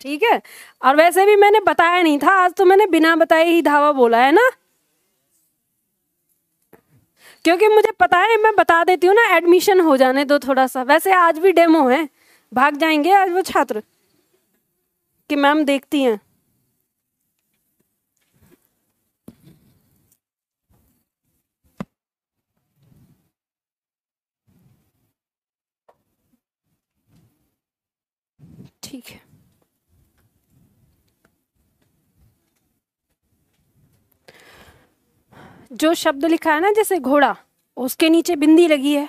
ठीक है और वैसे भी मैंने बताया नहीं था आज तो मैंने बिना बताए ही धावा बोला है ना क्योंकि मुझे पता है मैं बता देती हूँ ना एडमिशन हो जाने दो थोड़ा सा वैसे आज भी डेमो है भाग जाएंगे आज वो छात्र कि मैम देखती हैं ठीक है जो शब्द लिखा है ना जैसे घोड़ा उसके नीचे बिंदी लगी है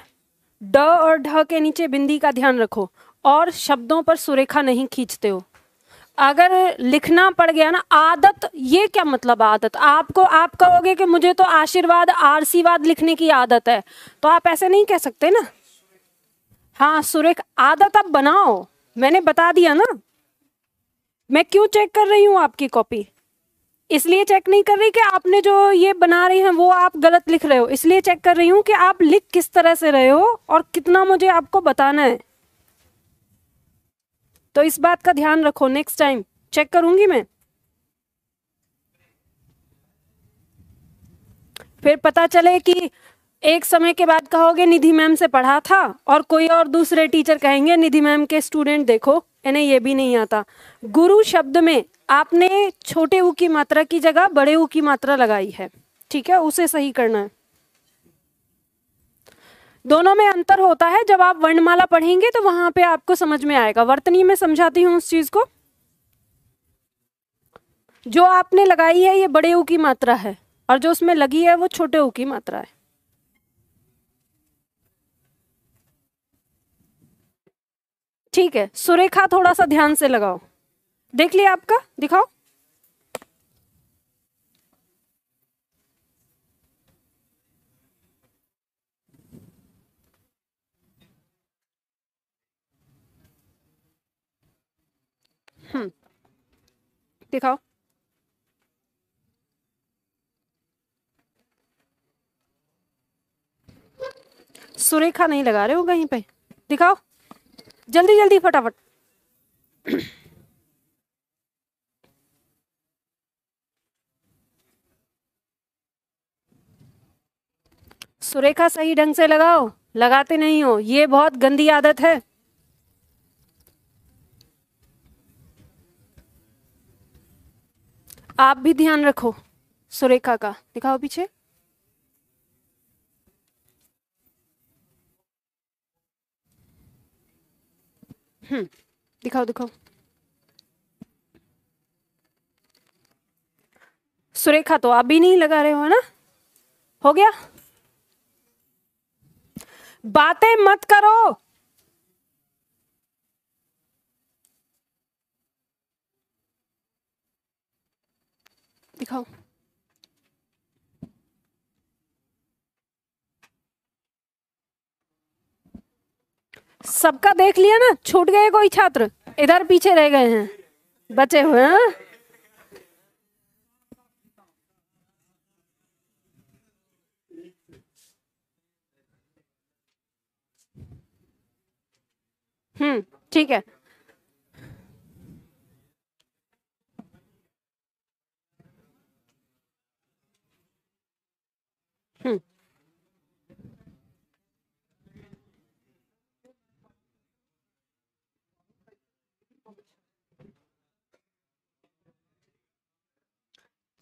ड और ढ के नीचे बिंदी का ध्यान रखो और शब्दों पर सुरेखा नहीं खींचते हो अगर लिखना पड़ गया ना आदत ये क्या मतलब आदत आपको आप कहोगे कि मुझे तो आशीर्वाद आरसीवाद लिखने की आदत है तो आप ऐसे नहीं कह सकते ना हाँ सुरेख आदत आप बनाओ मैंने बता दिया ना मैं क्यों चेक कर रही हूँ आपकी कॉपी इसलिए चेक नहीं कर रही कि आपने जो ये बना रही हैं वो आप गलत लिख रहे हो इसलिए चेक कर रही हूँ कि आप लिख किस तरह से रहे हो और कितना मुझे आपको बताना है तो इस बात का ध्यान रखो नेक्स्ट टाइम चेक करूंगी मैं फिर पता चले कि एक समय के बाद कहोगे निधि मैम से पढ़ा था और कोई और दूसरे टीचर कहेंगे निधि मैम के स्टूडेंट देखो इन्हें यह भी नहीं आता गुरु शब्द में आपने छोटे ऊ की मात्रा की जगह बड़े ऊ की मात्रा लगाई है ठीक है उसे सही करना है दोनों में अंतर होता है जब आप वर्णमाला पढ़ेंगे तो वहां पे आपको समझ में आएगा वर्तनी में समझाती हूँ उस चीज को जो आपने लगाई है ये बड़े ऊ की मात्रा है और जो उसमें लगी है वो छोटे ऊ की मात्रा है ठीक है सुरेखा थोड़ा सा ध्यान से लगाओ देख लिया आपका दिखाओ दिखाओ hmm. सुरेखा नहीं लगा रहे हो कहीं पे दिखाओ जल्दी जल्दी फटाफट सुरेखा सही ढंग से लगाओ लगाते नहीं हो ये बहुत गंदी आदत है आप भी ध्यान रखो सुरेखा का दिखाओ पीछे हम्म दिखाओ दिखाओ सुरेखा तो आप भी नहीं लगा रहे हो ना हो गया बातें मत करो Nicole. सबका देख लिया ना छूट गए कोई छात्र इधर पीछे रह गए हैं बचे हुए हैं हम्म ठीक है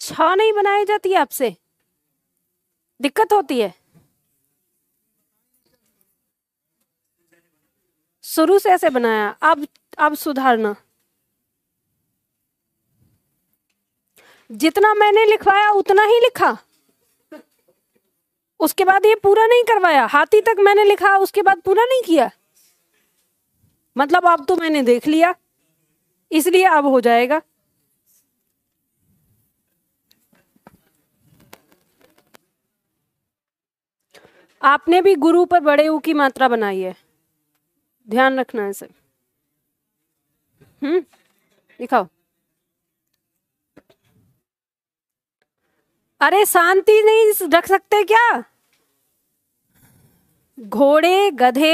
छा नहीं बनाई जाती आपसे दिक्कत होती है शुरू से ऐसे बनाया अब अब सुधारना जितना मैंने लिखवाया उतना ही लिखा उसके बाद ये पूरा नहीं करवाया हाथी तक मैंने लिखा उसके बाद पूरा नहीं किया मतलब अब तो मैंने देख लिया इसलिए अब हो जाएगा आपने भी गुरु पर बड़े ऊ की मात्रा बनाई है ध्यान रखना है सर हम्म दिखाओ अरे शांति नहीं रख सकते क्या घोड़े गधे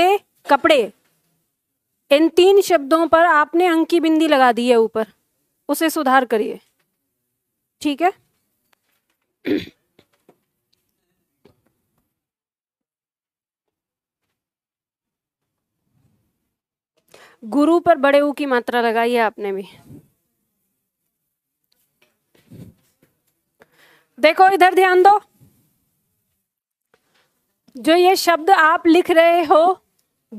कपड़े इन तीन शब्दों पर आपने अंक की बिंदी लगा दी है ऊपर उसे सुधार करिए ठीक है गुरु पर बड़े ऊ की मात्रा लगाई है आपने भी देखो इधर ध्यान दो जो ये शब्द आप लिख रहे हो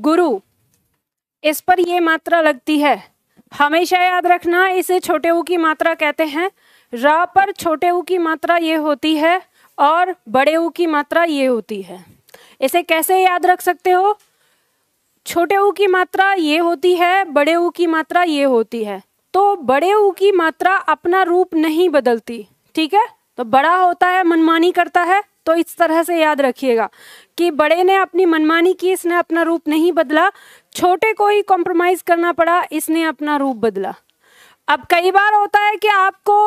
गुरु इस पर ये मात्रा लगती है हमेशा याद रखना इसे छोटे ऊ की मात्रा कहते हैं रा पर छोटे ऊ की मात्रा ये होती है और बड़े ऊ की मात्रा ये होती है इसे कैसे याद रख सकते हो छोटे ऊ की मात्रा ये होती है बड़े ऊ की मात्रा ये होती है तो बड़े ऊ की मात्रा अपना रूप नहीं बदलती ठीक है तो बड़ा होता है मनमानी करता है तो इस तरह से याद रखिएगा कि बड़े ने अपनी मनमानी की इसने अपना रूप नहीं बदला छोटे को ही कॉम्प्रोमाइज़ करना पड़ा इसने अपना रूप बदला अब कई बार होता है कि आपको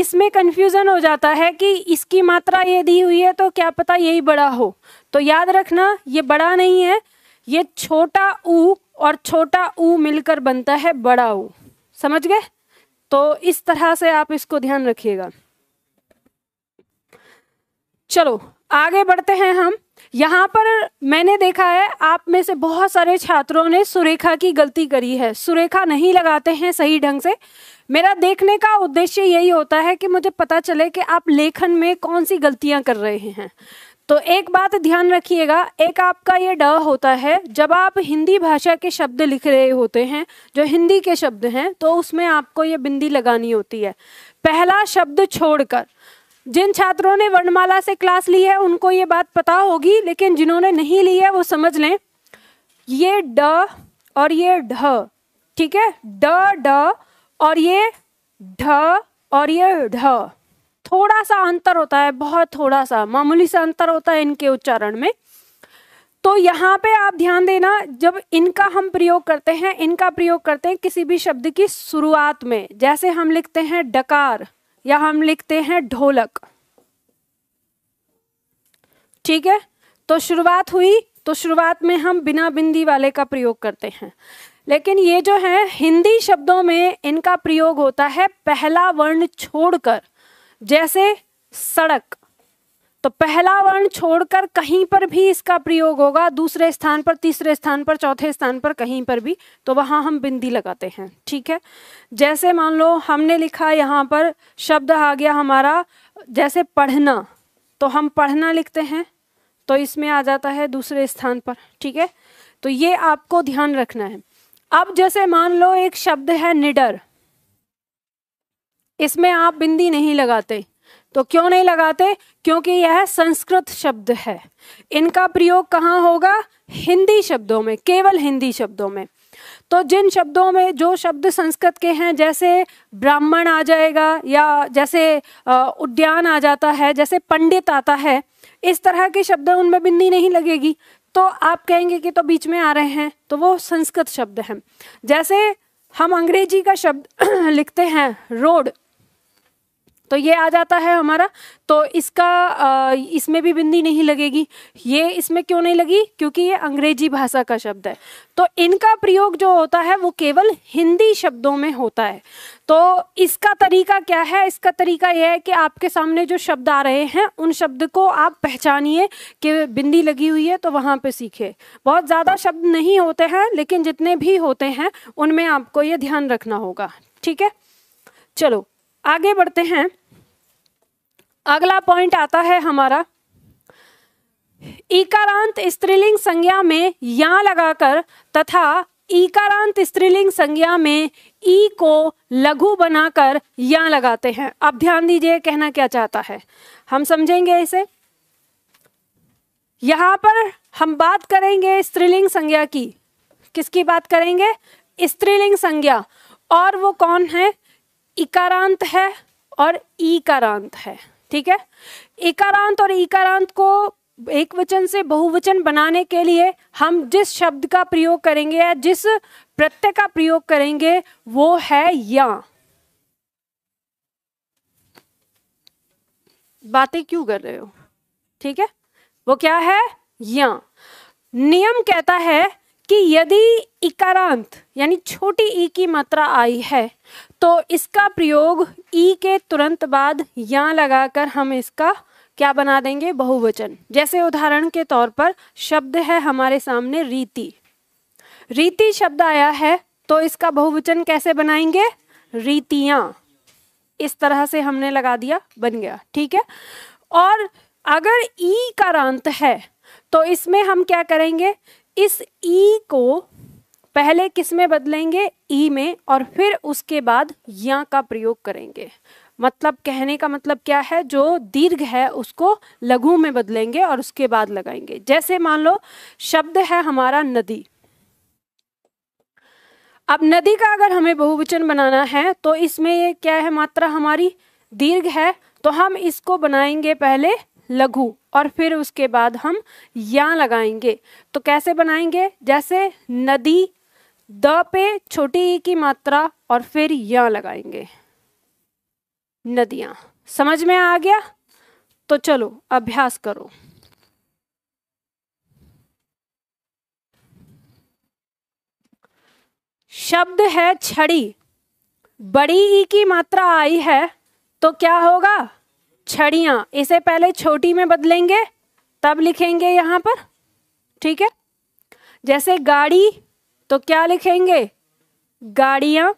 इसमें कन्फ्यूज़न हो जाता है कि इसकी मात्रा ये दी हुई है तो क्या पता यही बड़ा हो तो याद रखना ये बड़ा नहीं है ये छोटा ऊ और छोटा ऊ मिलकर बनता है बड़ा ऊ समझ गए तो इस तरह से आप इसको ध्यान रखिएगा चलो आगे बढ़ते हैं हम यहाँ पर मैंने देखा है आप में से बहुत सारे छात्रों ने सुरेखा की गलती करी है सुरेखा नहीं लगाते हैं सही ढंग से मेरा देखने का उद्देश्य यही होता है कि मुझे पता चले कि आप लेखन में कौन सी गलतियां कर रहे हैं तो एक बात ध्यान रखिएगा एक आपका ये ड होता है जब आप हिंदी भाषा के शब्द लिख रहे होते हैं जो हिंदी के शब्द हैं तो उसमें आपको ये बिंदी लगानी होती है पहला शब्द छोड़कर जिन छात्रों ने वर्णमाला से क्लास ली है उनको ये बात पता होगी लेकिन जिन्होंने नहीं ली है वो समझ लें ये ड और ये ढ ठीक है ड ड और ये ढ और ये ढ थोड़ा सा अंतर होता है बहुत थोड़ा सा मामूली सा अंतर होता है इनके उच्चारण में तो यहाँ पे आप ध्यान देना जब इनका हम प्रयोग करते हैं इनका प्रयोग करते हैं किसी भी शब्द की शुरुआत में जैसे हम लिखते हैं डकार या हम लिखते हैं ढोलक ठीक है तो शुरुआत हुई तो शुरुआत में हम बिना बिंदी वाले का प्रयोग करते हैं लेकिन ये जो है हिंदी शब्दों में इनका प्रयोग होता है पहला वर्ण छोड़कर जैसे सड़क तो पहला वर्ण छोड़कर कहीं पर भी इसका प्रयोग होगा दूसरे स्थान पर तीसरे स्थान पर चौथे स्थान पर कहीं पर भी तो वहां हम बिंदी लगाते हैं ठीक है जैसे मान लो हमने लिखा यहाँ पर शब्द आ गया हमारा जैसे पढ़ना तो हम पढ़ना लिखते हैं तो इसमें आ जाता है दूसरे स्थान पर ठीक है तो ये आपको ध्यान रखना है अब जैसे मान लो एक शब्द है निडर इसमें आप बिंदी नहीं लगाते तो क्यों नहीं लगाते क्योंकि यह संस्कृत शब्द है इनका प्रयोग कहाँ होगा हिंदी शब्दों में केवल हिंदी शब्दों में तो जिन शब्दों में जो शब्द संस्कृत के हैं जैसे ब्राह्मण आ जाएगा या जैसे उद्यान आ जाता है जैसे पंडित आता है इस तरह के शब्द उनमें बिंदी नहीं लगेगी तो आप कहेंगे कि तो बीच में आ रहे हैं तो वो संस्कृत शब्द हैं जैसे हम अंग्रेजी का शब्द लिखते हैं रोड तो ये आ जाता है हमारा तो इसका इसमें भी बिंदी नहीं लगेगी ये इसमें क्यों नहीं लगी क्योंकि ये अंग्रेजी भाषा का शब्द है तो इनका प्रयोग जो होता है वो केवल हिंदी शब्दों में होता है तो इसका तरीका क्या है इसका तरीका यह है कि आपके सामने जो शब्द आ रहे हैं उन शब्द को आप पहचानिए कि बिंदी लगी हुई है तो वहाँ पे सीखे बहुत ज़्यादा शब्द नहीं होते हैं लेकिन जितने भी होते हैं उनमें आपको ये ध्यान रखना होगा ठीक है चलो आगे बढ़ते हैं अगला पॉइंट आता है हमारा इकारांत स्त्रीलिंग संज्ञा में या लगाकर तथा इकारांत स्त्रीलिंग संज्ञा में ई को लघु बनाकर या लगाते हैं अब ध्यान दीजिए कहना क्या चाहता है हम समझेंगे इसे यहां पर हम बात करेंगे स्त्रीलिंग संज्ञा की किसकी बात करेंगे स्त्रीलिंग संज्ञा और वो कौन है इकारांत है और कारांत है ठीक है इकारांत और इकारांत को एक वचन से बहुवचन बनाने के लिए हम जिस शब्द का प्रयोग करेंगे या जिस प्रत्यय का प्रयोग करेंगे वो है या बातें क्यों कर रहे हो ठीक है वो क्या है या नियम कहता है कि यदि इकारांत यानी छोटी ई की मात्रा आई है तो इसका प्रयोग ई के तुरंत बाद या लगाकर हम इसका क्या बना देंगे बहुवचन जैसे उदाहरण के तौर पर शब्द है हमारे सामने रीति रीति शब्द आया है तो इसका बहुवचन कैसे बनाएंगे रीतियां इस तरह से हमने लगा दिया बन गया ठीक है और अगर ई का अंत है तो इसमें हम क्या करेंगे इस ई को पहले किस में बदलेंगे ई में और फिर उसके बाद या का प्रयोग करेंगे मतलब कहने का मतलब क्या है जो दीर्घ है उसको लघु में बदलेंगे और उसके बाद लगाएंगे जैसे मान लो शब्द है हमारा नदी अब नदी का अगर हमें बहुवचन बनाना है तो इसमें ये क्या है मात्रा हमारी दीर्घ है तो हम इसको बनाएंगे पहले लघु और फिर उसके बाद हम या लगाएंगे तो कैसे बनाएंगे जैसे नदी द पे छोटी ई की मात्रा और फिर य लगाएंगे नदियां समझ में आ गया तो चलो अभ्यास करो शब्द है छड़ी बड़ी ई की मात्रा आई है तो क्या होगा छड़िया इसे पहले छोटी में बदलेंगे तब लिखेंगे यहां पर ठीक है जैसे गाड़ी तो क्या लिखेंगे गाड़िया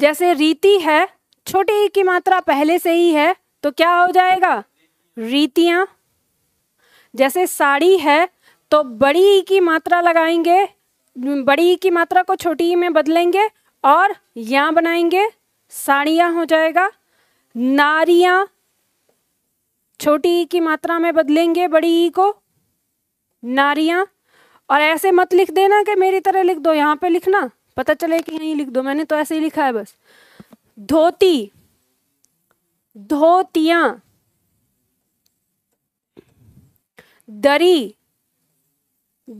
जैसे रीति है छोटे ई की मात्रा पहले से ही है तो क्या हो जाएगा रीतियां जैसे साड़ी है तो बड़ी ई की मात्रा लगाएंगे बड़ी ई की मात्रा को छोटी ई में बदलेंगे और यहां बनाएंगे साड़ियां हो जाएगा नारिया छोटी ई की मात्रा में बदलेंगे बड़ी ई को नारियाँ और ऐसे मत लिख देना कि मेरी तरह लिख दो यहाँ पे लिखना पता चले कि यहीं लिख दो मैंने तो ऐसे ही लिखा है बस धोती धोतियां दरी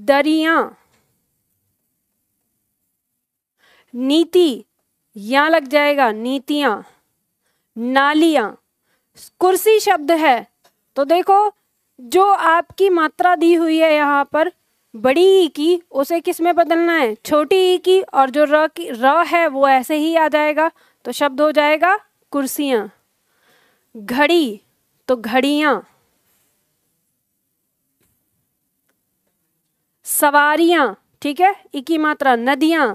दरिया नीति यहां लग जाएगा नीतियां नालियां कुर्सी शब्द है तो देखो जो आपकी मात्रा दी हुई है यहाँ पर बड़ी ई की उसे किस में बदलना है छोटी ई की और जो र की र है वो ऐसे ही आ जाएगा तो शब्द हो जाएगा कुर्सियाँ घड़ी तो घड़ियाँ सवारियाँ ठीक है इकी मात्रा नदियाँ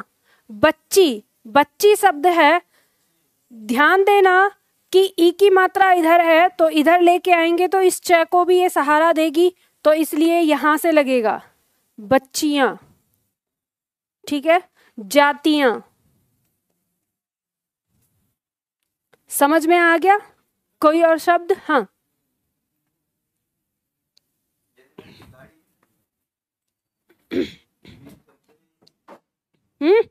बच्ची बच्ची शब्द है ध्यान देना कि ई की मात्रा इधर है तो इधर लेके आएंगे तो इस चय को भी ये सहारा देगी तो इसलिए यहाँ से लगेगा बच्चियाँ ठीक है जातियाँ समझ में आ गया कोई और शब्द हाँ हम्म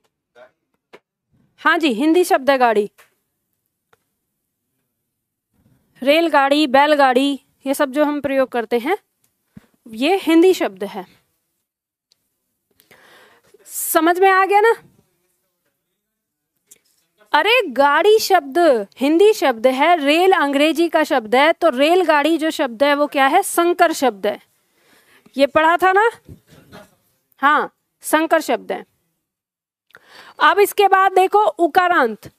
हाँ जी हिंदी शब्द है गाड़ी रेलगाड़ी बैलगाड़ी ये सब जो हम प्रयोग करते हैं ये हिंदी शब्द है समझ में आ गया ना अरे गाड़ी शब्द हिंदी शब्द है रेल अंग्रेजी का शब्द है तो रेलगाड़ी जो शब्द है वो क्या है संकर शब्द है ये पढ़ा था ना हाँ संकर शब्द है अब इसके बाद देखो उकारांत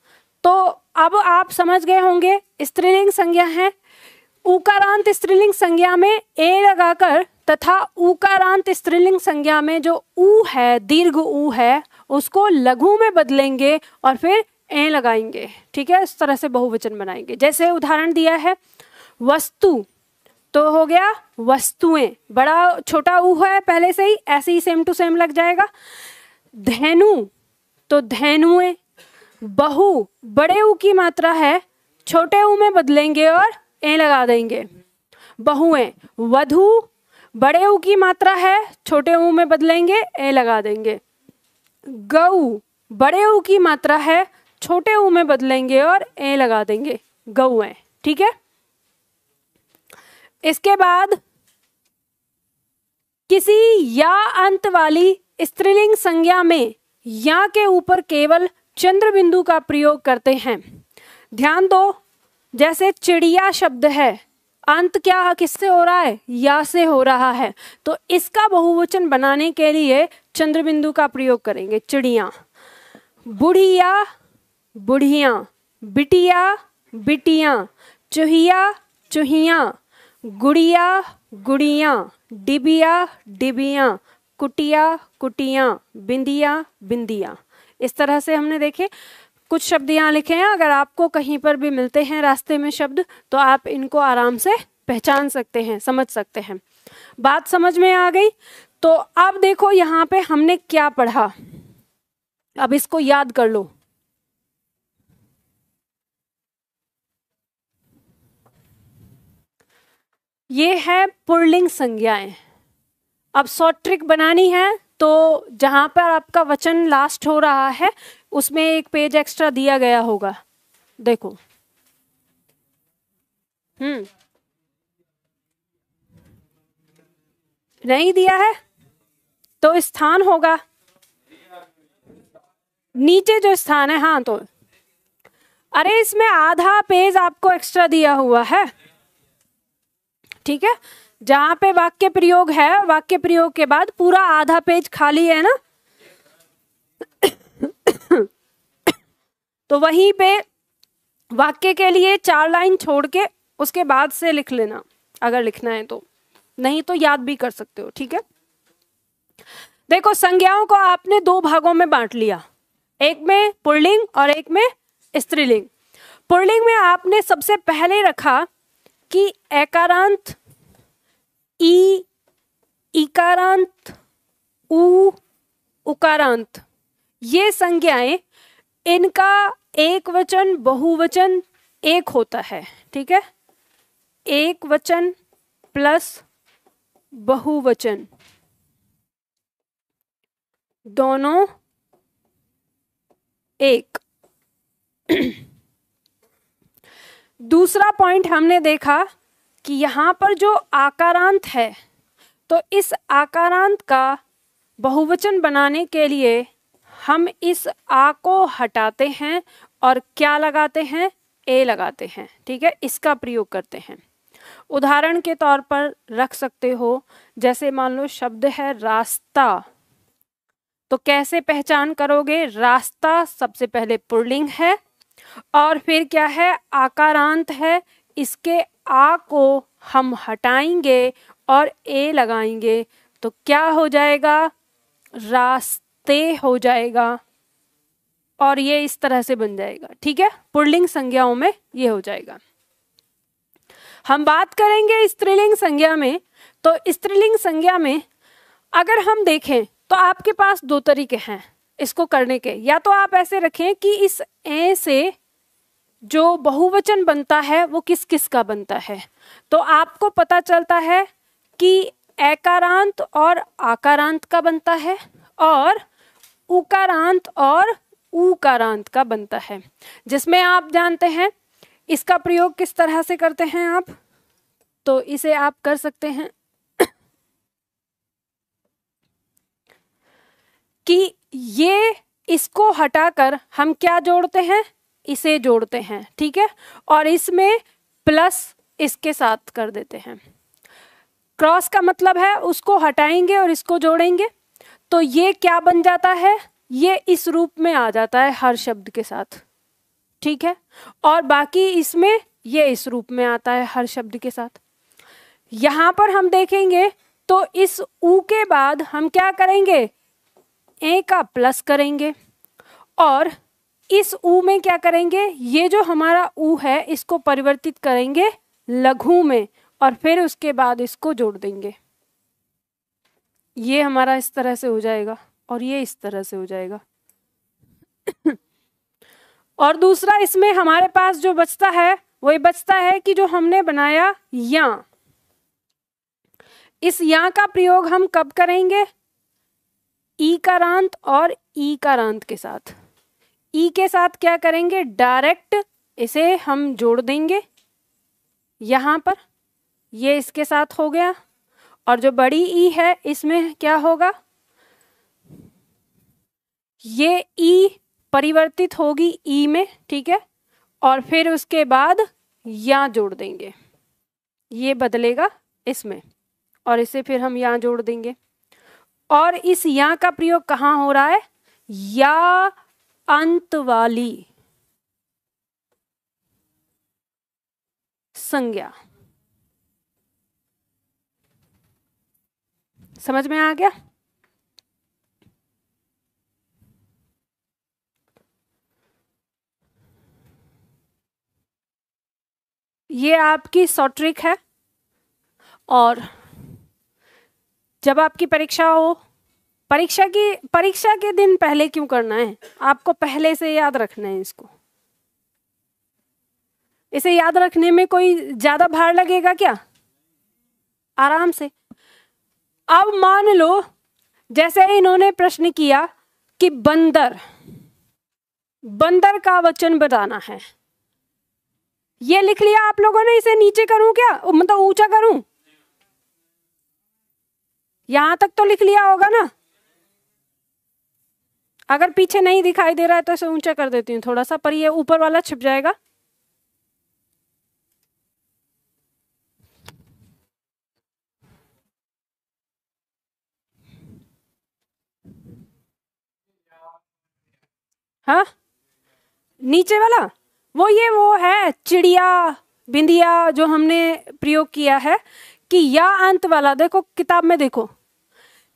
तो अब आप समझ गए होंगे स्त्रीलिंग संज्ञा है उकारांत स्त्रीलिंग संज्ञा में ए लगाकर तथा उकारांत स्त्रीलिंग संज्ञा में जो ऊ है दीर्घ ऊ है उसको लघु में बदलेंगे और फिर ए लगाएंगे ठीक है इस तरह से बहुवचन बनाएंगे जैसे उदाहरण दिया है वस्तु तो हो गया वस्तुएं बड़ा छोटा ऊ है पहले से ही ऐसे ही सेम टू सेम लग जाएगा धैनु तो धैनुएं बहु बड़े ऊ की मात्रा है छोटे ऊ में बदलेंगे और ए लगा देंगे बहुएं वधु बड़े ऊ की मात्रा है छोटे ऊ में बदलेंगे ए लगा देंगे गऊ बड़े ऊ की मात्रा है छोटे ऊ में बदलेंगे और ए लगा देंगे गऊएं ठीक है इसके बाद किसी या अंत वाली स्त्रीलिंग संज्ञा में या के ऊपर केवल चंद्र बिंदु का प्रयोग करते हैं ध्यान दो जैसे चिड़िया शब्द है अंत क्या किससे हो रहा है या से हो रहा है तो इसका बहुवचन बनाने के लिए चंद्र बिंदु का प्रयोग करेंगे चिड़िया बुढ़िया बुढ़िया बिटिया बिटिया चुहिया चुहिया गुड़िया गुड़िया डिबिया डिबिया कुटिया कुटिया बिंदिया बिंदिया इस तरह से हमने देखे कुछ शब्द यहाँ लिखे हैं अगर आपको कहीं पर भी मिलते हैं रास्ते में शब्द तो आप इनको आराम से पहचान सकते हैं समझ सकते हैं बात समझ में आ गई तो अब देखो यहाँ पे हमने क्या पढ़ा अब इसको याद कर लो ये है पुर्लिंग संज्ञाएं अब शॉर्ट ट्रिक बनानी है तो जहाँ पर आपका वचन लास्ट हो रहा है उसमें एक पेज एक्स्ट्रा दिया गया होगा देखो हम्म नहीं दिया है तो स्थान होगा नीचे जो स्थान है हाँ तो अरे इसमें आधा पेज आपको एक्स्ट्रा दिया हुआ है ठीक है जहाँ पे वाक्य प्रयोग है वाक्य प्रयोग के बाद पूरा आधा पेज खाली है ना तो वहीं पे वाक्य के लिए चार लाइन छोड़ के उसके बाद से लिख लेना अगर लिखना है तो नहीं तो याद भी कर सकते हो ठीक है देखो संज्ञाओं को आपने दो भागों में बांट लिया एक में पुरलिंग और एक में स्त्रीलिंग पुरलिंग में आपने सबसे पहले रखा कि एकारांत ई इकारांत उ उकारांत ये संज्ञाएं इनका एक वचन बहुवचन एक होता है ठीक है एक वचन प्लस बहुवचन दोनों एक दूसरा पॉइंट हमने देखा कि यहाँ पर जो आकारांत है तो इस आकारांत का बहुवचन बनाने के लिए हम इस आ को हटाते हैं और क्या लगाते हैं ए लगाते हैं ठीक है इसका प्रयोग करते हैं उदाहरण के तौर पर रख सकते हो जैसे मान लो शब्द है रास्ता तो कैसे पहचान करोगे रास्ता सबसे पहले पुर्लिंग है और फिर क्या है आकारांत है इसके आ को हम हटाएंगे और ए लगाएंगे तो क्या हो जाएगा रास्ते हो जाएगा और ये इस तरह से बन जाएगा ठीक है पुर्लिंग संज्ञाओं में ये हो जाएगा हम बात करेंगे स्त्रीलिंग संज्ञा में तो स्त्रीलिंग संज्ञा में अगर हम देखें तो आपके पास दो तरीके हैं इसको करने के या तो आप ऐसे रखें कि इस ए से जो बहुवचन बनता है वो किस किस का बनता है तो आपको पता चलता है कि एकारांत और आकारांत का बनता है और उकारांत और ऊकारांत का बनता है जिसमें आप जानते हैं इसका प्रयोग किस तरह से करते हैं आप तो इसे आप कर सकते हैं कि ये इसको हटाकर हम क्या जोड़ते हैं इसे जोड़ते हैं ठीक है और इसमें प्लस इसके साथ कर देते हैं क्रॉस का मतलब है उसको हटाएंगे और इसको जोड़ेंगे तो ये क्या बन जाता है ये इस रूप में आ जाता है हर शब्द के साथ ठीक है और बाकी इसमें ये इस रूप में आता है हर शब्द के साथ यहां पर हम देखेंगे तो इस ऊ के बाद हम क्या करेंगे ए का प्लस करेंगे और इस ऊ में क्या करेंगे ये जो हमारा ऊ है इसको परिवर्तित करेंगे लघु में और फिर उसके बाद इसको जोड़ देंगे ये हमारा इस तरह से हो जाएगा और ये इस तरह से हो जाएगा और दूसरा इसमें हमारे पास जो बचता है वो ये बचता है कि जो हमने बनाया या इस या का प्रयोग हम कब करेंगे ई कारांत और ई कारांत के साथ ई के साथ क्या करेंगे डायरेक्ट इसे हम जोड़ देंगे यहाँ पर ये इसके साथ हो गया और जो बड़ी ई है इसमें क्या होगा ये ई परिवर्तित होगी ई में ठीक है और फिर उसके बाद यहाँ जोड़ देंगे ये बदलेगा इसमें और इसे फिर हम यहाँ जोड़ देंगे और इस यहाँ का प्रयोग कहाँ हो रहा है या अंत वाली संज्ञा समझ में आ गया ये आपकी सॉट्रिक है और जब आपकी परीक्षा हो परीक्षा की परीक्षा के दिन पहले क्यों करना है आपको पहले से याद रखना है इसको इसे याद रखने में कोई ज्यादा भार लगेगा क्या आराम से अब मान लो जैसे इन्होंने प्रश्न किया कि बंदर बंदर का वचन बताना है ये लिख लिया आप लोगों ने इसे नीचे करूं क्या मतलब ऊंचा करूं यहां तक तो लिख लिया होगा ना अगर पीछे नहीं दिखाई दे रहा है तो इसे ऊंचा कर देती हूँ थोड़ा सा पर ये ऊपर वाला छिप जाएगा हाँ नीचे वाला वो ये वो है चिड़िया बिंदिया जो हमने प्रयोग किया है कि या अंत वाला देखो किताब में देखो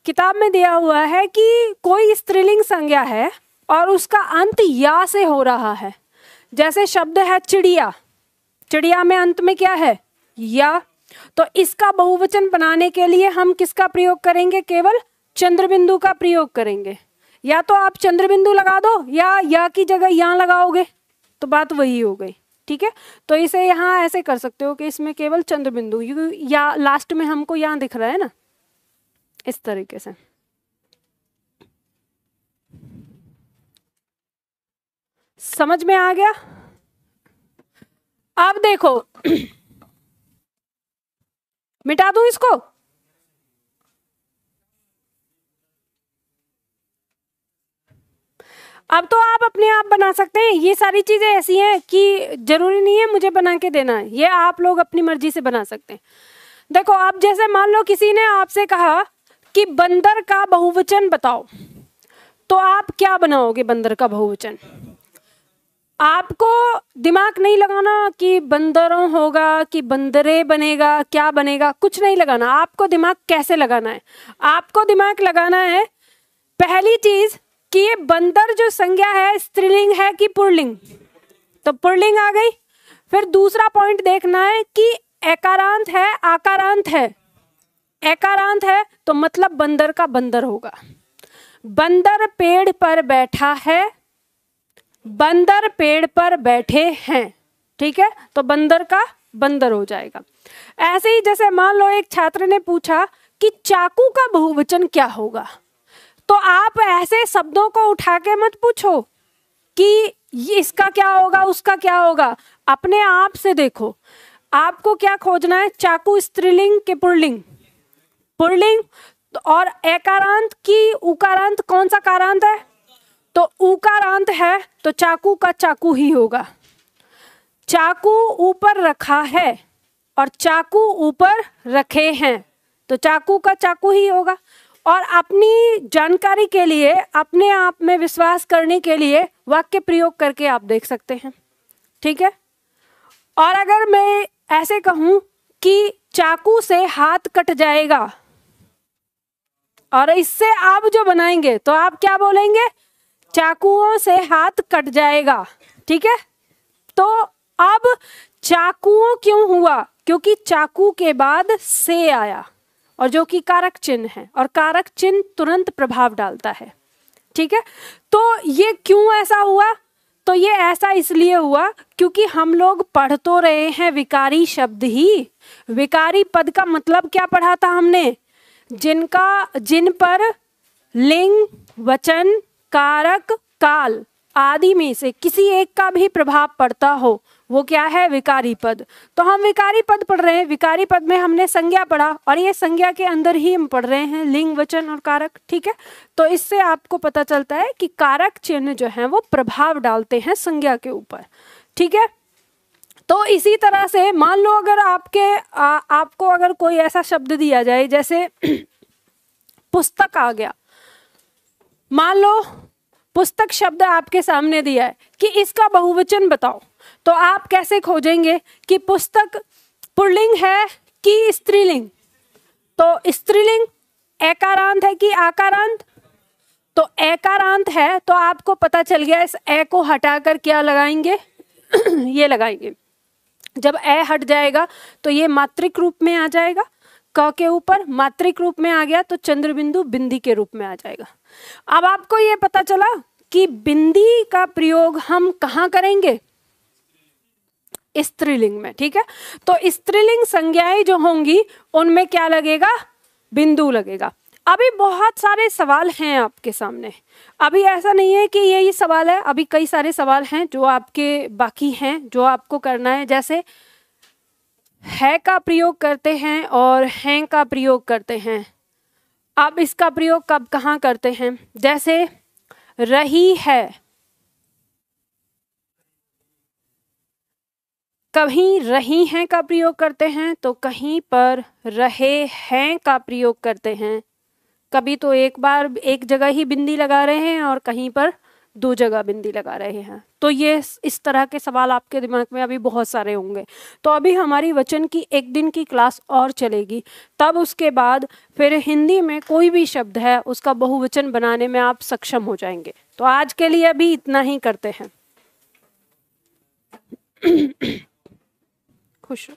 किताब में दिया हुआ है कि कोई स्त्रीलिंग संज्ञा है और उसका अंत या से हो रहा है जैसे शब्द है चिड़िया चिड़िया में अंत में क्या है या तो इसका बहुवचन बनाने के लिए हम किसका प्रयोग करेंगे केवल चंद्रबिंदु का प्रयोग करेंगे या तो आप चंद्रबिंदु लगा दो या या की जगह यहाँ लगाओगे तो बात वही हो गई ठीक है तो इसे यहाँ ऐसे कर सकते हो कि इसमें केवल चंद्रबिंदु या लास्ट में हमको यहाँ दिख रहा है ना इस तरीके से समझ में आ गया अब देखो मिटा दूं इसको अब तो आप अपने आप बना सकते हैं ये सारी चीजें ऐसी हैं कि जरूरी नहीं है मुझे बना के देना है ये आप लोग अपनी मर्जी से बना सकते हैं देखो आप जैसे मान लो किसी ने आपसे कहा कि बंदर का बहुवचन बताओ तो आप क्या बनाओगे बंदर का बहुवचन आपको दिमाग नहीं लगाना कि बंदरों होगा कि बंदरे बनेगा क्या बनेगा कुछ नहीं लगाना आपको दिमाग कैसे लगाना है आपको दिमाग लगाना है पहली चीज कि ये बंदर जो संज्ञा है स्त्रीलिंग है कि पुरलिंग तो पुरलिंग आ गई फिर दूसरा पॉइंट देखना है कि एकारांत है आकारांत है एकारांत है तो मतलब बंदर का बंदर होगा बंदर पेड़ पर बैठा है बंदर पेड़ पर बैठे हैं ठीक है तो बंदर का बंदर हो जाएगा ऐसे ही जैसे मान लो एक छात्र ने पूछा कि चाकू का बहुवचन क्या होगा तो आप ऐसे शब्दों को उठा के मत पूछो कि इसका क्या होगा उसका क्या होगा अपने आप से देखो आपको क्या खोजना है चाकू स्त्रीलिंग के पुरलिंग पुल्लिंग तो और एकारांत की उकारांत कौन सा कारांत है तो उकारांत है तो चाकू का चाकू ही होगा चाकू ऊपर रखा है और चाकू ऊपर रखे हैं तो चाकू का चाकू ही होगा और अपनी जानकारी के लिए अपने आप में विश्वास करने के लिए वाक्य प्रयोग करके आप देख सकते हैं ठीक है और अगर मैं ऐसे कहूं कि चाकू से हाथ कट जाएगा और इससे आप जो बनाएंगे तो आप क्या बोलेंगे चाकुओं से हाथ कट जाएगा ठीक है तो अब चाकुओं क्यों हुआ क्योंकि चाकू के बाद से आया और जो कि कारक चिन्ह है और कारक चिन्ह तुरंत प्रभाव डालता है ठीक है तो ये क्यों ऐसा हुआ तो ये ऐसा इसलिए हुआ क्योंकि हम लोग पढ़ तो रहे हैं विकारी शब्द ही विकारी पद का मतलब क्या पढ़ा था हमने जिनका जिन पर लिंग वचन कारक काल आदि में से किसी एक का भी प्रभाव पड़ता हो वो क्या है विकारी पद तो हम विकारी पद पढ़ रहे हैं विकारी पद में हमने संज्ञा पढ़ा और ये संज्ञा के अंदर ही हम पढ़ रहे हैं लिंग वचन और कारक ठीक है तो इससे आपको पता चलता है कि कारक चिन्ह जो है वो प्रभाव डालते हैं संज्ञा के ऊपर ठीक है तो इसी तरह से मान लो अगर आपके आ, आपको अगर कोई ऐसा शब्द दिया जाए जैसे पुस्तक आ गया मान लो पुस्तक शब्द आपके सामने दिया है कि इसका बहुवचन बताओ तो आप कैसे खोजेंगे कि पुस्तक पुलिंग है कि स्त्रीलिंग तो स्त्रीलिंग एकारांत है कि आकारांत तो एकारांत है तो आपको पता चल गया इस ए को हटाकर क्या लगाएंगे ये लगाएंगे जब ए हट जाएगा तो ये मात्रिक रूप में आ जाएगा क के ऊपर मात्रिक रूप में आ गया तो चंद्रबिंदु बिंदी के रूप में आ जाएगा अब आपको ये पता चला कि बिंदी का प्रयोग हम कहाँ करेंगे स्त्रीलिंग में ठीक है तो स्त्रीलिंग संज्ञाएं जो होंगी उनमें क्या लगेगा बिंदु लगेगा अभी बहुत सारे सवाल हैं आपके सामने अभी ऐसा नहीं है कि यही सवाल है अभी कई सारे सवाल हैं जो आपके बाकी हैं जो आपको करना है जैसे है का प्रयोग करते हैं और हैं का प्रयोग करते हैं आप इसका प्रयोग कब कहाँ करते हैं जैसे रही है कहीं रही हैं का प्रयोग करते हैं तो कहीं पर रहे हैं का प्रयोग करते हैं कभी तो एक बार एक जगह ही बिंदी लगा रहे हैं और कहीं पर दो जगह बिंदी लगा रहे हैं तो ये इस तरह के सवाल आपके दिमाग में अभी बहुत सारे होंगे तो अभी हमारी वचन की एक दिन की क्लास और चलेगी तब उसके बाद फिर हिंदी में कोई भी शब्द है उसका बहुवचन बनाने में आप सक्षम हो जाएंगे तो आज के लिए अभी इतना ही करते हैं खुश